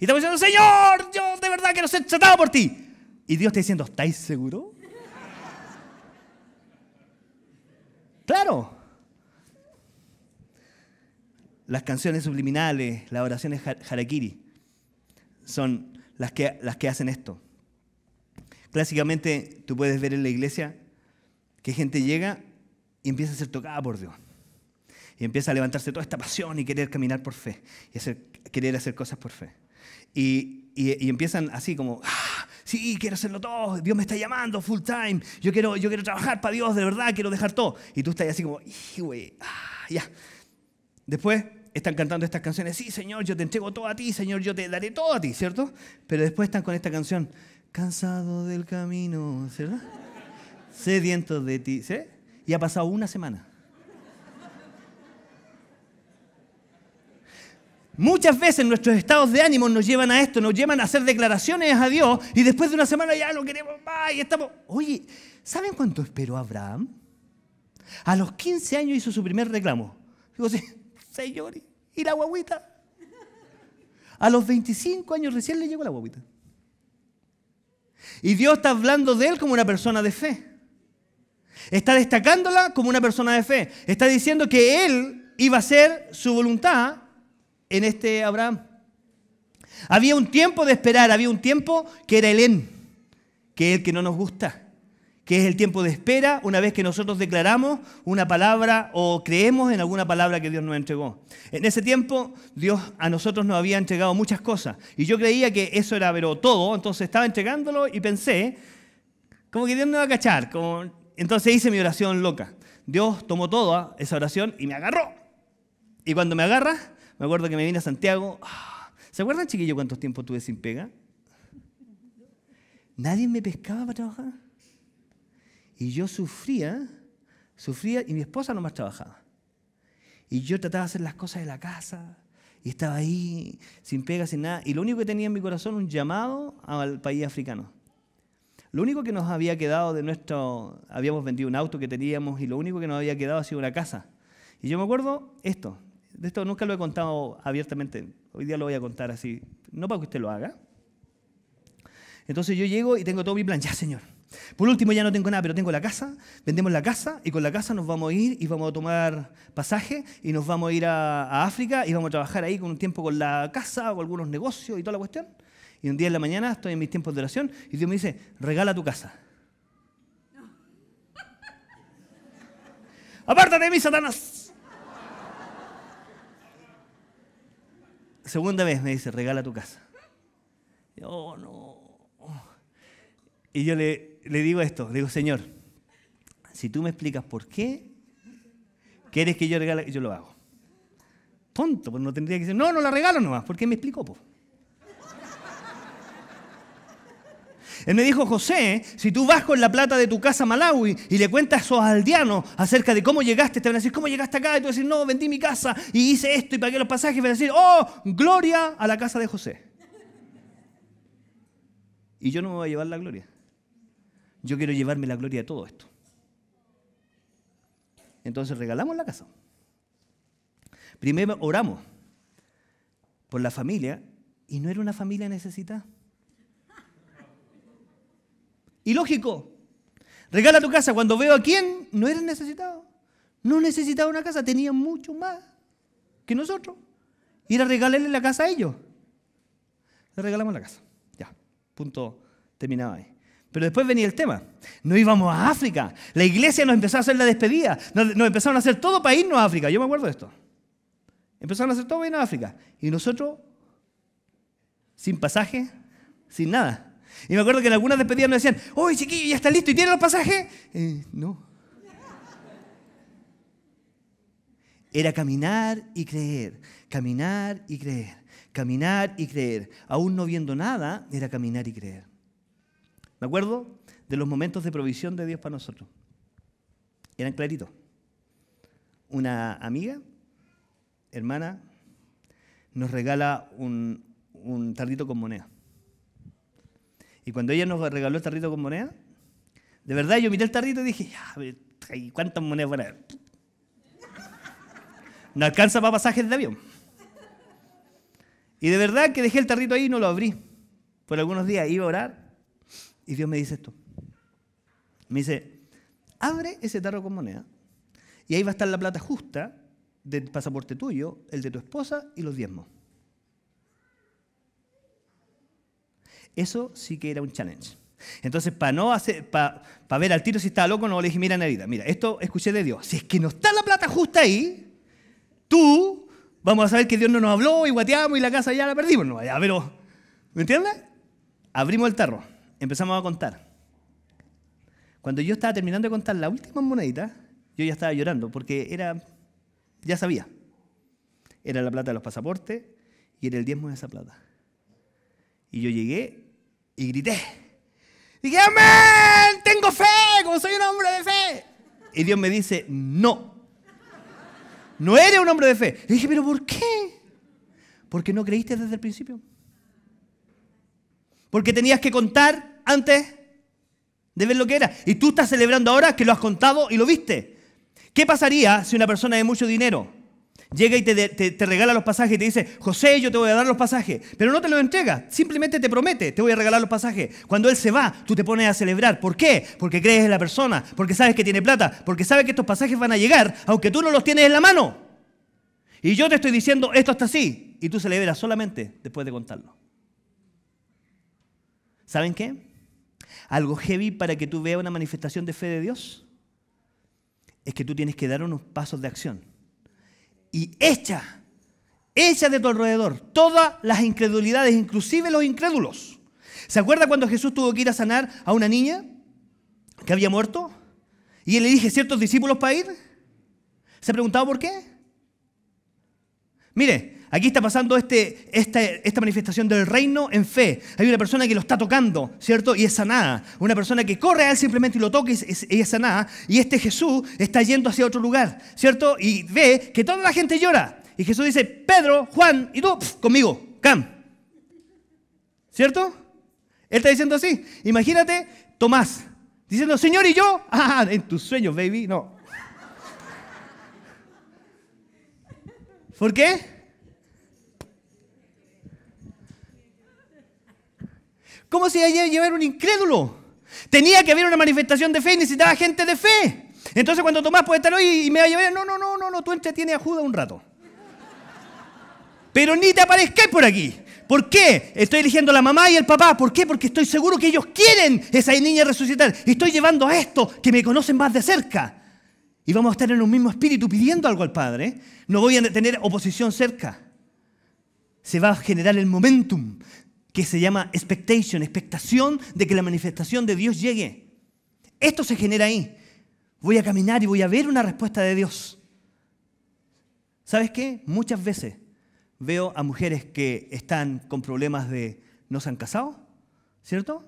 Y estamos diciendo, Señor, yo de verdad que quiero he tratado por ti. Y Dios está diciendo, ¿estáis seguros? Claro. Las canciones subliminales, las oraciones harakiri, son las que, las que hacen esto. Clásicamente tú puedes ver en la iglesia que gente llega y empieza a ser tocada por Dios. Y empieza a levantarse toda esta pasión y querer caminar por fe. Y hacer, querer hacer cosas por fe. Y, empiezan así como, ¡Ah! sí, quiero hacerlo todo. Dios me está llamando full time. Yo quiero, yo quiero trabajar para Dios, de verdad, quiero dejar todo. Y tú estás así como, güey, ah, ya. Después están cantando estas canciones, sí, Señor, yo te entrego todo a ti, Señor, yo te daré todo a ti, ¿cierto? Pero después están con esta canción, cansado del camino, ¿cierto? Sediento de ti, ¿sí? Y ha pasado una semana. Muchas veces nuestros estados de ánimo nos llevan a esto, nos llevan a hacer declaraciones a Dios y después de una semana ya lo queremos más y estamos... Oye, ¿saben cuánto esperó Abraham? A los 15 años hizo su primer reclamo. Digo, Señores, Y la guaguita. A los 25 años recién le llegó la guaguita. Y Dios está hablando de él como una persona de fe. Está destacándola como una persona de fe. Está diciendo que él iba a hacer su voluntad en este Abraham. Había un tiempo de esperar, había un tiempo que era Elén, que es el que no nos gusta que es el tiempo de espera una vez que nosotros declaramos una palabra o creemos en alguna palabra que Dios nos entregó. En ese tiempo Dios a nosotros nos había entregado muchas cosas y yo creía que eso era pero todo, entonces estaba entregándolo y pensé, como que Dios me va a cachar, como... entonces hice mi oración loca. Dios tomó toda esa oración y me agarró. Y cuando me agarra, me acuerdo que me vine a Santiago. Ah, ¿Se acuerdan, chiquillo, cuántos tiempos tuve sin pega? Nadie me pescaba para trabajar. Y yo sufría, sufría y mi esposa más trabajaba. Y yo trataba de hacer las cosas de la casa y estaba ahí sin pega, sin nada. Y lo único que tenía en mi corazón un llamado al país africano. Lo único que nos había quedado de nuestro, habíamos vendido un auto que teníamos y lo único que nos había quedado ha sido una casa. Y yo me acuerdo esto, de esto nunca lo he contado abiertamente, hoy día lo voy a contar así, no para que usted lo haga. Entonces yo llego y tengo todo mi plan, ya señor, por último, ya no tengo nada, pero tengo la casa, vendemos la casa y con la casa nos vamos a ir y vamos a tomar pasaje y nos vamos a ir a, África y vamos a trabajar ahí con un tiempo con la casa o algunos negocios y toda la cuestión. Y un día en la mañana estoy en mis tiempos de oración y Dios me dice, regala tu casa. [laughs] Apártate de mí, Satanás. Segunda vez me dice, regala tu casa. Yo oh, no. Y yo le, le digo esto, le digo, Señor, si tú me explicas por qué quieres que yo regale, yo lo hago. Tonto, pues no tendría que decir, no, no la regalo nomás, porque me explicó, po? Él me dijo, José, si tú vas con la plata de tu casa Malawi y le cuentas a esos aldeanos acerca de cómo llegaste, te van a decir, ¿cómo llegaste acá? Y tú vas a decir, no, vendí mi casa y hice esto y pagué los pasajes. Y van a decir, oh, gloria a la casa de José. Y yo no me voy a llevar la gloria. Yo quiero llevarme la gloria de todo esto. Entonces regalamos la casa. Primero oramos por la familia y no era una familia necesitada. Y lógico, regala tu casa. Cuando veo a quién, no era necesitado. No necesitaba una casa, tenía mucho más que nosotros. Ir a regalarle la casa a ellos. Le regalamos la casa. Ya, punto terminado ahí. Pero después venía el tema. No íbamos a África. La iglesia nos empezó a hacer la despedida. Nos, empezaron a hacer todo para irnos a África. Yo me acuerdo de esto. Empezaron a hacer todo para irnos a África. Y nosotros, sin pasaje, sin nada. Y me acuerdo que en algunas despedidas nos decían, ¡Ay, chiquillo, ya está listo! ¿Y tiene los pasajes? Eh, no. Era caminar y creer, caminar y creer, caminar y creer. Aún no viendo nada, era caminar y creer. Me acuerdo? De los momentos de provisión de Dios para nosotros. Eran clarito. Una amiga, hermana, nos regala un, tarrito con moneda. Y cuando ella nos regaló el tarrito con moneda, de verdad yo miré el tarrito y dije, cuántas monedas van a haber? No alcanza para pasajes de avión. Y de verdad que dejé el tarrito ahí y no lo abrí. Por algunos días iba a orar y Dios me dice esto. Me dice, abre ese tarro con moneda y ahí va a estar la plata justa del pasaporte tuyo, el de tu esposa y los diezmos. Eso sí que era un challenge. Entonces, para no hacer, para, ver al tiro si estaba loco, no le dije, mira vida mira, esto escuché de Dios. Si es que no está la plata justa ahí, tú vamos a saber que Dios no nos habló y guateamos y la casa ya la perdimos. No, ya, pero, ¿me entiendes? Abrimos el tarro empezamos a contar. Cuando yo estaba terminando de contar la última monedita, yo ya estaba llorando porque era, ya sabía, era la plata de los pasaportes y era el diezmo de esa plata. Y yo llegué y grité. Dije, tengo fe, como soy un hombre de fe. Y Dios me dice, no, no eres un hombre de fe. Y dije, pero ¿por qué? Porque no creíste desde el principio. Porque tenías que contar antes de ver lo que era. Y tú estás celebrando ahora que lo has contado y lo viste. ¿Qué pasaría si una persona de mucho dinero llega y te, regala los pasajes y te dice, José, yo te voy a dar los pasajes, pero no te los entrega, simplemente te promete, te voy a regalar los pasajes. Cuando él se va, tú te pones a celebrar. ¿Por qué? Porque crees en la persona, porque sabes que tiene plata, porque sabes que estos pasajes van a llegar, aunque tú no los tienes en la mano. Y yo te estoy diciendo, esto está así, y tú celebras solamente después de contarlo. ¿Saben qué? algo heavy para que tú veas una manifestación de fe de Dios? Es que tú tienes que dar unos pasos de acción. Y echa, echa de tu alrededor todas las incredulidades, inclusive los incrédulos. ¿Se acuerda cuando Jesús tuvo que ir a sanar a una niña que había muerto? Y él le dije ciertos discípulos para ir. ¿Se preguntado por qué? Mire, Aquí está pasando este, esta, manifestación del reino en fe. Hay una persona que lo está tocando, ¿cierto? Y es sanada. Una persona que corre a él simplemente y lo toca y es, sanada. Y este Jesús está yendo hacia otro lugar, ¿cierto? Y ve que toda la gente llora. Y Jesús dice, Pedro, Juan y tú, conmigo, cam. ¿Cierto? Él está diciendo así. Imagínate Tomás diciendo, Señor y yo, [laughs] ah, ah, en tus sueños, baby, no. ¿Por qué? ¿Cómo se iba a llevar un incrédulo? Tenía que haber una manifestación de fe y necesitaba gente de fe. Entonces cuando Tomás puede estar hoy y me va a llevar, no, no, no, no, no, tú entretienes a Judas un rato. Pero ni te aparezcáis por aquí. ¿Por qué? Estoy eligiendo a la mamá y el papá. ¿Por qué? Porque estoy seguro que ellos quieren esa niña resucitar. Estoy llevando a esto que me conocen más de cerca. Y vamos a estar en un mismo espíritu pidiendo algo al Padre. No voy a tener oposición cerca. Se va a generar el momentum que se llama expectation, expectación de que la manifestación de Dios llegue. Esto se genera ahí. Voy a caminar y voy a ver una respuesta de Dios. ¿Sabes qué? Muchas veces veo a mujeres que están con problemas de no se han casado, ¿cierto?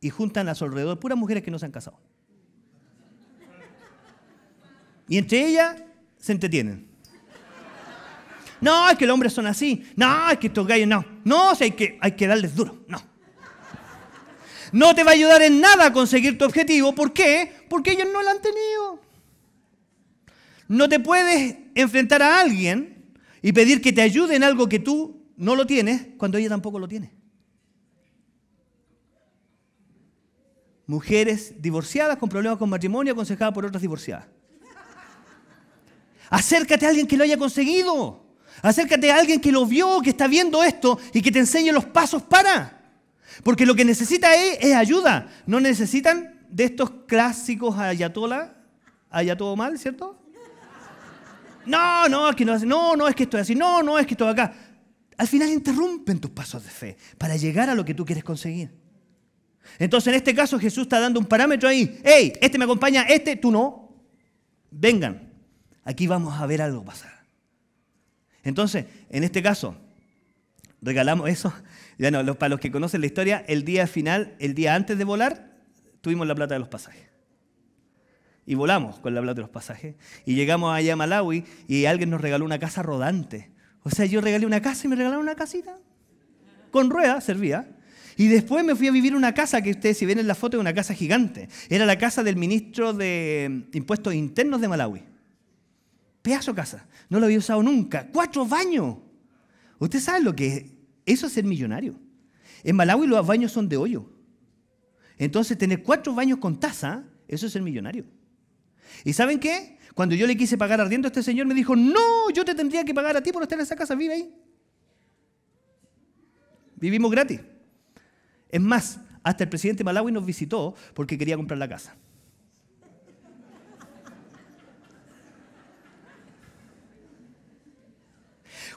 Y juntan a su alrededor puras mujeres que no se han casado. Y entre ellas se entretienen. No, es que los hombres son así. No, es que estos gallos no. No, o hay, que, hay que darles duro. No. No te va a ayudar en nada a conseguir tu objetivo. ¿Por qué? Porque ellos no lo han tenido. No te puedes enfrentar a alguien y pedir que te ayude en algo que tú no lo tienes cuando ella tampoco lo tiene. Mujeres divorciadas con problemas con matrimonio aconsejadas por otras divorciadas. Acércate a alguien que lo haya conseguido. Acércate a alguien que lo vio, que está viendo esto y que te enseñe los pasos para. Porque lo que necesita es, es ayuda. No necesitan de estos clásicos ayatola, allá todo mal, ¿cierto? No, no, es que no, no, no, es que estoy así, no, no, es que estoy acá. Al final interrumpen tus pasos de fe para llegar a lo que tú quieres conseguir. Entonces, en este caso, Jesús está dando un parámetro ahí. Hey, este me acompaña, este, tú no. Vengan, aquí vamos a ver algo pasar. Entonces, en este caso, regalamos eso. [laughs] Ya no, los, para los que conocen la historia, el día final, el día antes de volar, tuvimos la plata de los pasajes. Y volamos con la plata de los pasajes. Y llegamos allá a Malawi y alguien nos regaló una casa rodante. O sea, yo regalé una casa y me regalaron una casita. Con ruedas servía. Y después me fui a vivir una casa que ustedes, si ven en la foto, es una casa gigante. Era la casa del ministro de Impuestos Internos de Malawi. Pedazo casa. No lo había usado nunca. Cuatro baños. Usted sabe lo que es. Eso es ser millonario. En Malawi los baños son de hoyo. Entonces, tener cuatro baños con taza, eso es ser millonario. ¿Y saben qué? Cuando yo le quise pagar ardiendo, este señor me dijo, no, yo te tendría que pagar a ti por estar en esa casa, vive ahí. Vivimos gratis. Es más, hasta el presidente Malawi nos visitó porque quería comprar la casa.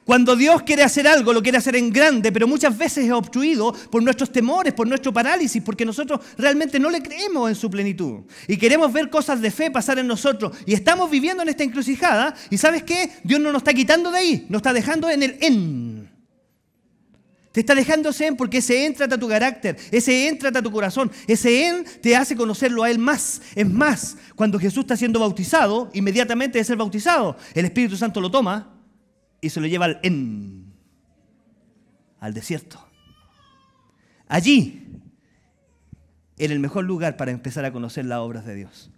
Cuando Dios quiere hacer algo, lo quiere hacer en grande, pero muchas veces es obstruido por nuestros temores, por nuestro parálisis, porque nosotros realmente no le creemos en su plenitud. Y queremos ver cosas de fe pasar en nosotros. Y estamos viviendo en esta encrucijada. Y sabes qué? Dios no nos está quitando de ahí, nos está dejando en el en. Te está dejando ese en porque ese en trata tu carácter, ese en trata tu corazón, ese en te hace conocerlo a Él más. Es más, cuando Jesús está siendo bautizado, inmediatamente de ser bautizado, el Espíritu Santo lo toma y se lo lleva al En, al desierto. Allí en el mejor lugar para empezar a conocer las obras de Dios.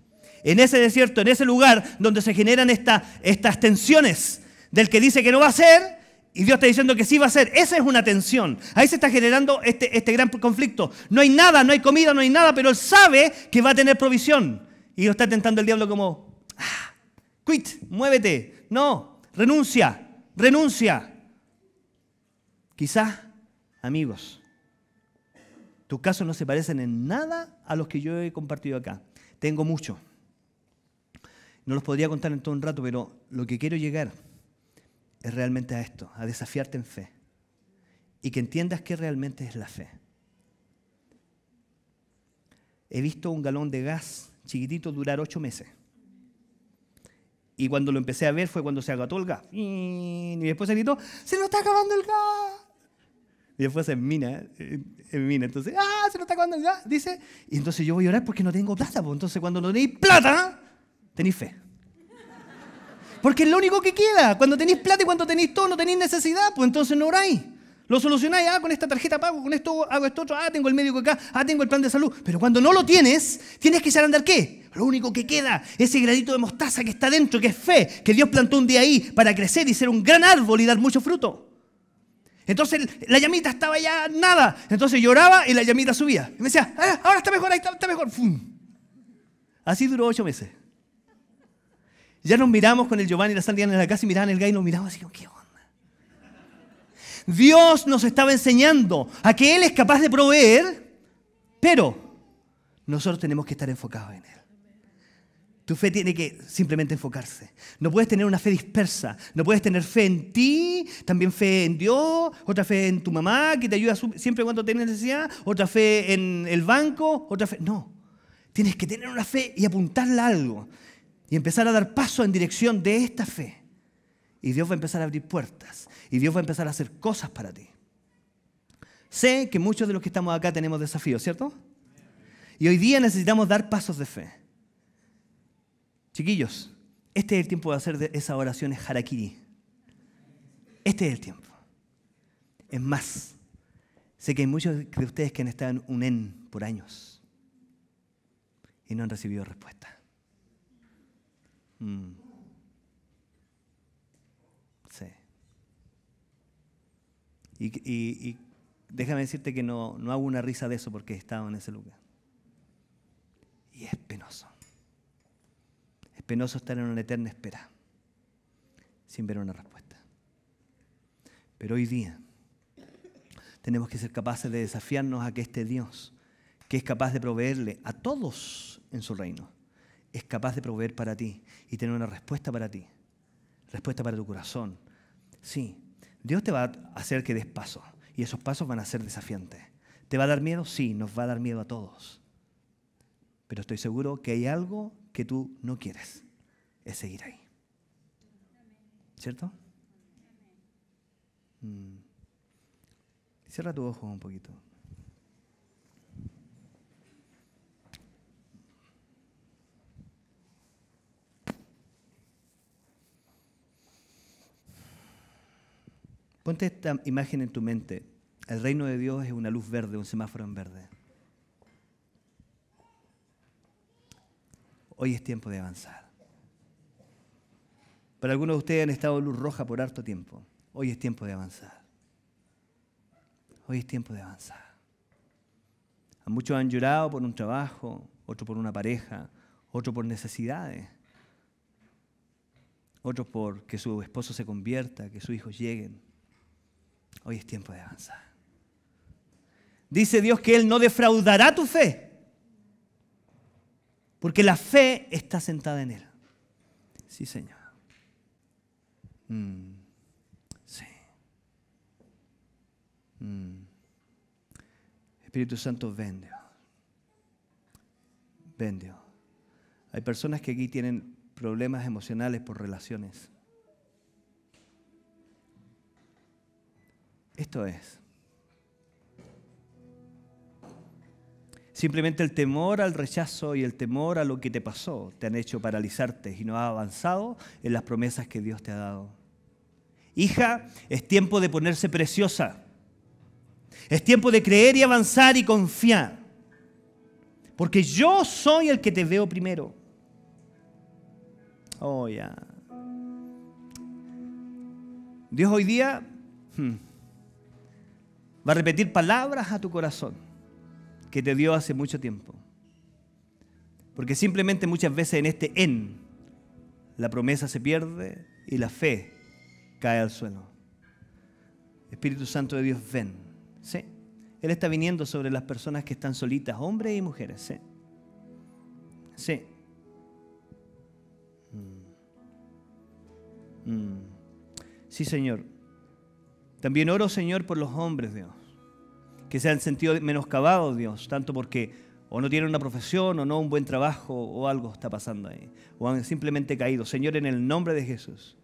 En ese desierto, en ese lugar donde se generan esta, estas tensiones del que dice que no va a ser y Dios está diciendo que sí va a ser. Esa es una tensión. Ahí se está generando este, este gran conflicto. No hay nada, no hay comida, no hay nada, pero Él sabe que va a tener provisión. Y lo está tentando el diablo como, ah, quit, muévete, no, renuncia renuncia. Quizás, amigos, tus casos no se parecen en nada a los que yo he compartido acá. Tengo mucho. No los podría contar en todo un rato, pero lo que quiero llegar es realmente a esto, a desafiarte en fe. Y que entiendas qué realmente es la fe. He visto un galón de gas chiquitito durar ocho meses. Y cuando lo empecé a ver fue cuando se agotó el gas. Y después se gritó, se nos está acabando el gas. Y después en mina, en mina, entonces, ah, se nos está acabando el gas, dice. Y entonces yo voy a llorar porque no tengo plata. Pues. Entonces cuando no tenéis plata, tenéis fe. Porque es lo único que queda. Cuando tenéis plata y cuando tenéis todo, no tenéis necesidad, pues entonces no oráis. Lo solucionáis, ah, con esta tarjeta pago, con esto hago esto otro, ah, tengo el médico acá, ah, tengo el plan de salud. Pero cuando no lo tienes, tienes que echar a andar qué? Lo único que queda, ese granito de mostaza que está dentro, que es fe, que Dios plantó un día ahí para crecer y ser un gran árbol y dar mucho fruto. Entonces la llamita estaba ya nada. Entonces lloraba y la llamita subía. Y me decía, ah, ahora está mejor, ahí está, mejor. Así duró ocho meses. Ya nos miramos con el Giovanni y la Sandiana en la casa y miraban el gay y nos miramos así, ¿qué onda? Dios nos estaba enseñando a que Él es capaz de proveer, pero nosotros tenemos que estar enfocados en Él. Tu fe tiene que simplemente enfocarse. No puedes tener una fe dispersa. No puedes tener fe en ti, también fe en Dios, otra fe en tu mamá que te ayuda siempre cuando tienes necesidad, otra fe en el banco, otra fe. No. Tienes que tener una fe y apuntarla a algo. Y empezar a dar paso en dirección de esta fe. Y Dios va a empezar a abrir puertas. Y Dios va a empezar a hacer cosas para ti. Sé que muchos de los que estamos acá tenemos desafíos, ¿cierto? Y hoy día necesitamos dar pasos de fe. Chiquillos, este es el tiempo de hacer de esas oraciones harakiri. Este es el tiempo. Es más, sé que hay muchos de ustedes que han estado en un en por años y no han recibido respuesta. Mm. Y, déjame decirte que no, no hago una risa de eso porque he estado en ese lugar. Y es penoso. Es penoso estar en una eterna espera sin ver una respuesta. Pero hoy día tenemos que ser capaces de desafiarnos a que este Dios, que es capaz de proveerle a todos en su reino, es capaz de proveer para ti y tener una respuesta para ti, respuesta para tu corazón. Sí, Dios te va a hacer que des pasos y esos pasos van a ser desafiantes. ¿Te va a dar miedo? Sí, nos va a dar miedo a todos. Pero estoy seguro que hay algo que tú no quieres, es seguir ahí. ¿Cierto? Mm. Cierra tu ojo un poquito. Ponte esta imagen en tu mente. El reino de Dios es una luz verde, un semáforo en verde. Hoy es tiempo de avanzar. Para algunos de ustedes han estado en luz roja por harto tiempo. Hoy es tiempo de avanzar. Hoy es tiempo de avanzar. A muchos han llorado por un trabajo, otro por una pareja, otro por necesidades, otro por que su esposo se convierta, que sus hijos lleguen. Hoy es tiempo de avanzar. Dice Dios que Él no defraudará tu fe, porque la fe está sentada en Él. Sí, Señor. Mm, sí. Mm. Espíritu Santo, ven Dios. Ven Dios. Hay personas que aquí tienen problemas emocionales por relaciones. Esto es. Simplemente el temor al rechazo y el temor a lo que te pasó te han hecho paralizarte y no has avanzado en las promesas que Dios te ha dado. Hija, es tiempo de ponerse preciosa. Es tiempo de creer y avanzar y confiar. Porque yo soy el que te veo primero. Oh, ya. Dios hoy día hmm, Va a repetir palabras a tu corazón que te dio hace mucho tiempo. Porque simplemente muchas veces en este en la promesa se pierde y la fe cae al suelo. Espíritu Santo de Dios, ven. ¿Sí? Él está viniendo sobre las personas que están solitas, hombres y mujeres. ¿Sí? Sí. Mm. Mm. Sí, Señor. También oro, Señor, por los hombres, Dios que se han sentido menoscabados, Dios, tanto porque o no tienen una profesión o no un buen trabajo o algo está pasando ahí, o han simplemente caído. Señor, en el nombre de Jesús.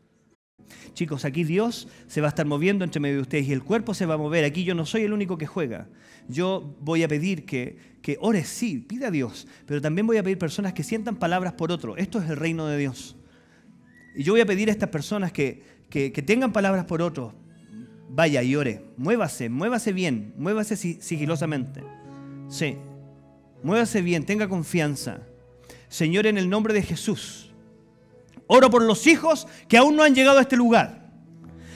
Chicos, aquí Dios se va a estar moviendo entre medio de ustedes y el cuerpo se va a mover. Aquí yo no soy el único que juega. Yo voy a pedir que, que ores, sí, pida a Dios, pero también voy a pedir personas que sientan palabras por otro. Esto es el reino de Dios. Y yo voy a pedir a estas personas que, que tengan palabras por otros, vaya y ore. Muévase, muévase bien, muévase sigilosamente. Sí, muévase bien, tenga confianza. Señor, en el nombre de Jesús, oro por los hijos que aún no han llegado a este lugar.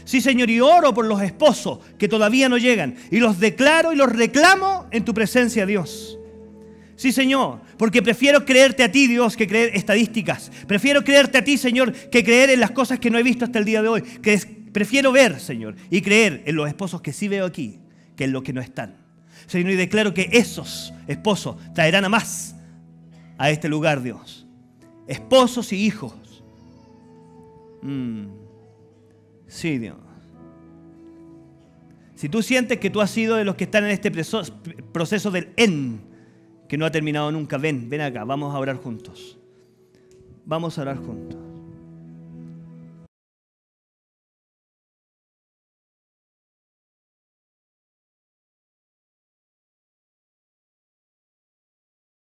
Sí, Señor, y oro por los esposos que todavía no llegan. Y los declaro y los reclamo en tu presencia, Dios. Sí, Señor, porque prefiero creerte a ti, Dios, que creer estadísticas. Prefiero creerte a ti, Señor, que creer en las cosas que no he visto hasta el día de hoy. Que Prefiero ver, Señor, y creer en los esposos que sí veo aquí, que en los que no están. Señor, y declaro que esos esposos traerán a más a este lugar, Dios. Esposos y hijos. Mm. Sí, Dios. Si tú sientes que tú has sido de los que están en este proceso del en, que no ha terminado nunca, ven, ven acá, vamos a orar juntos. Vamos a orar juntos.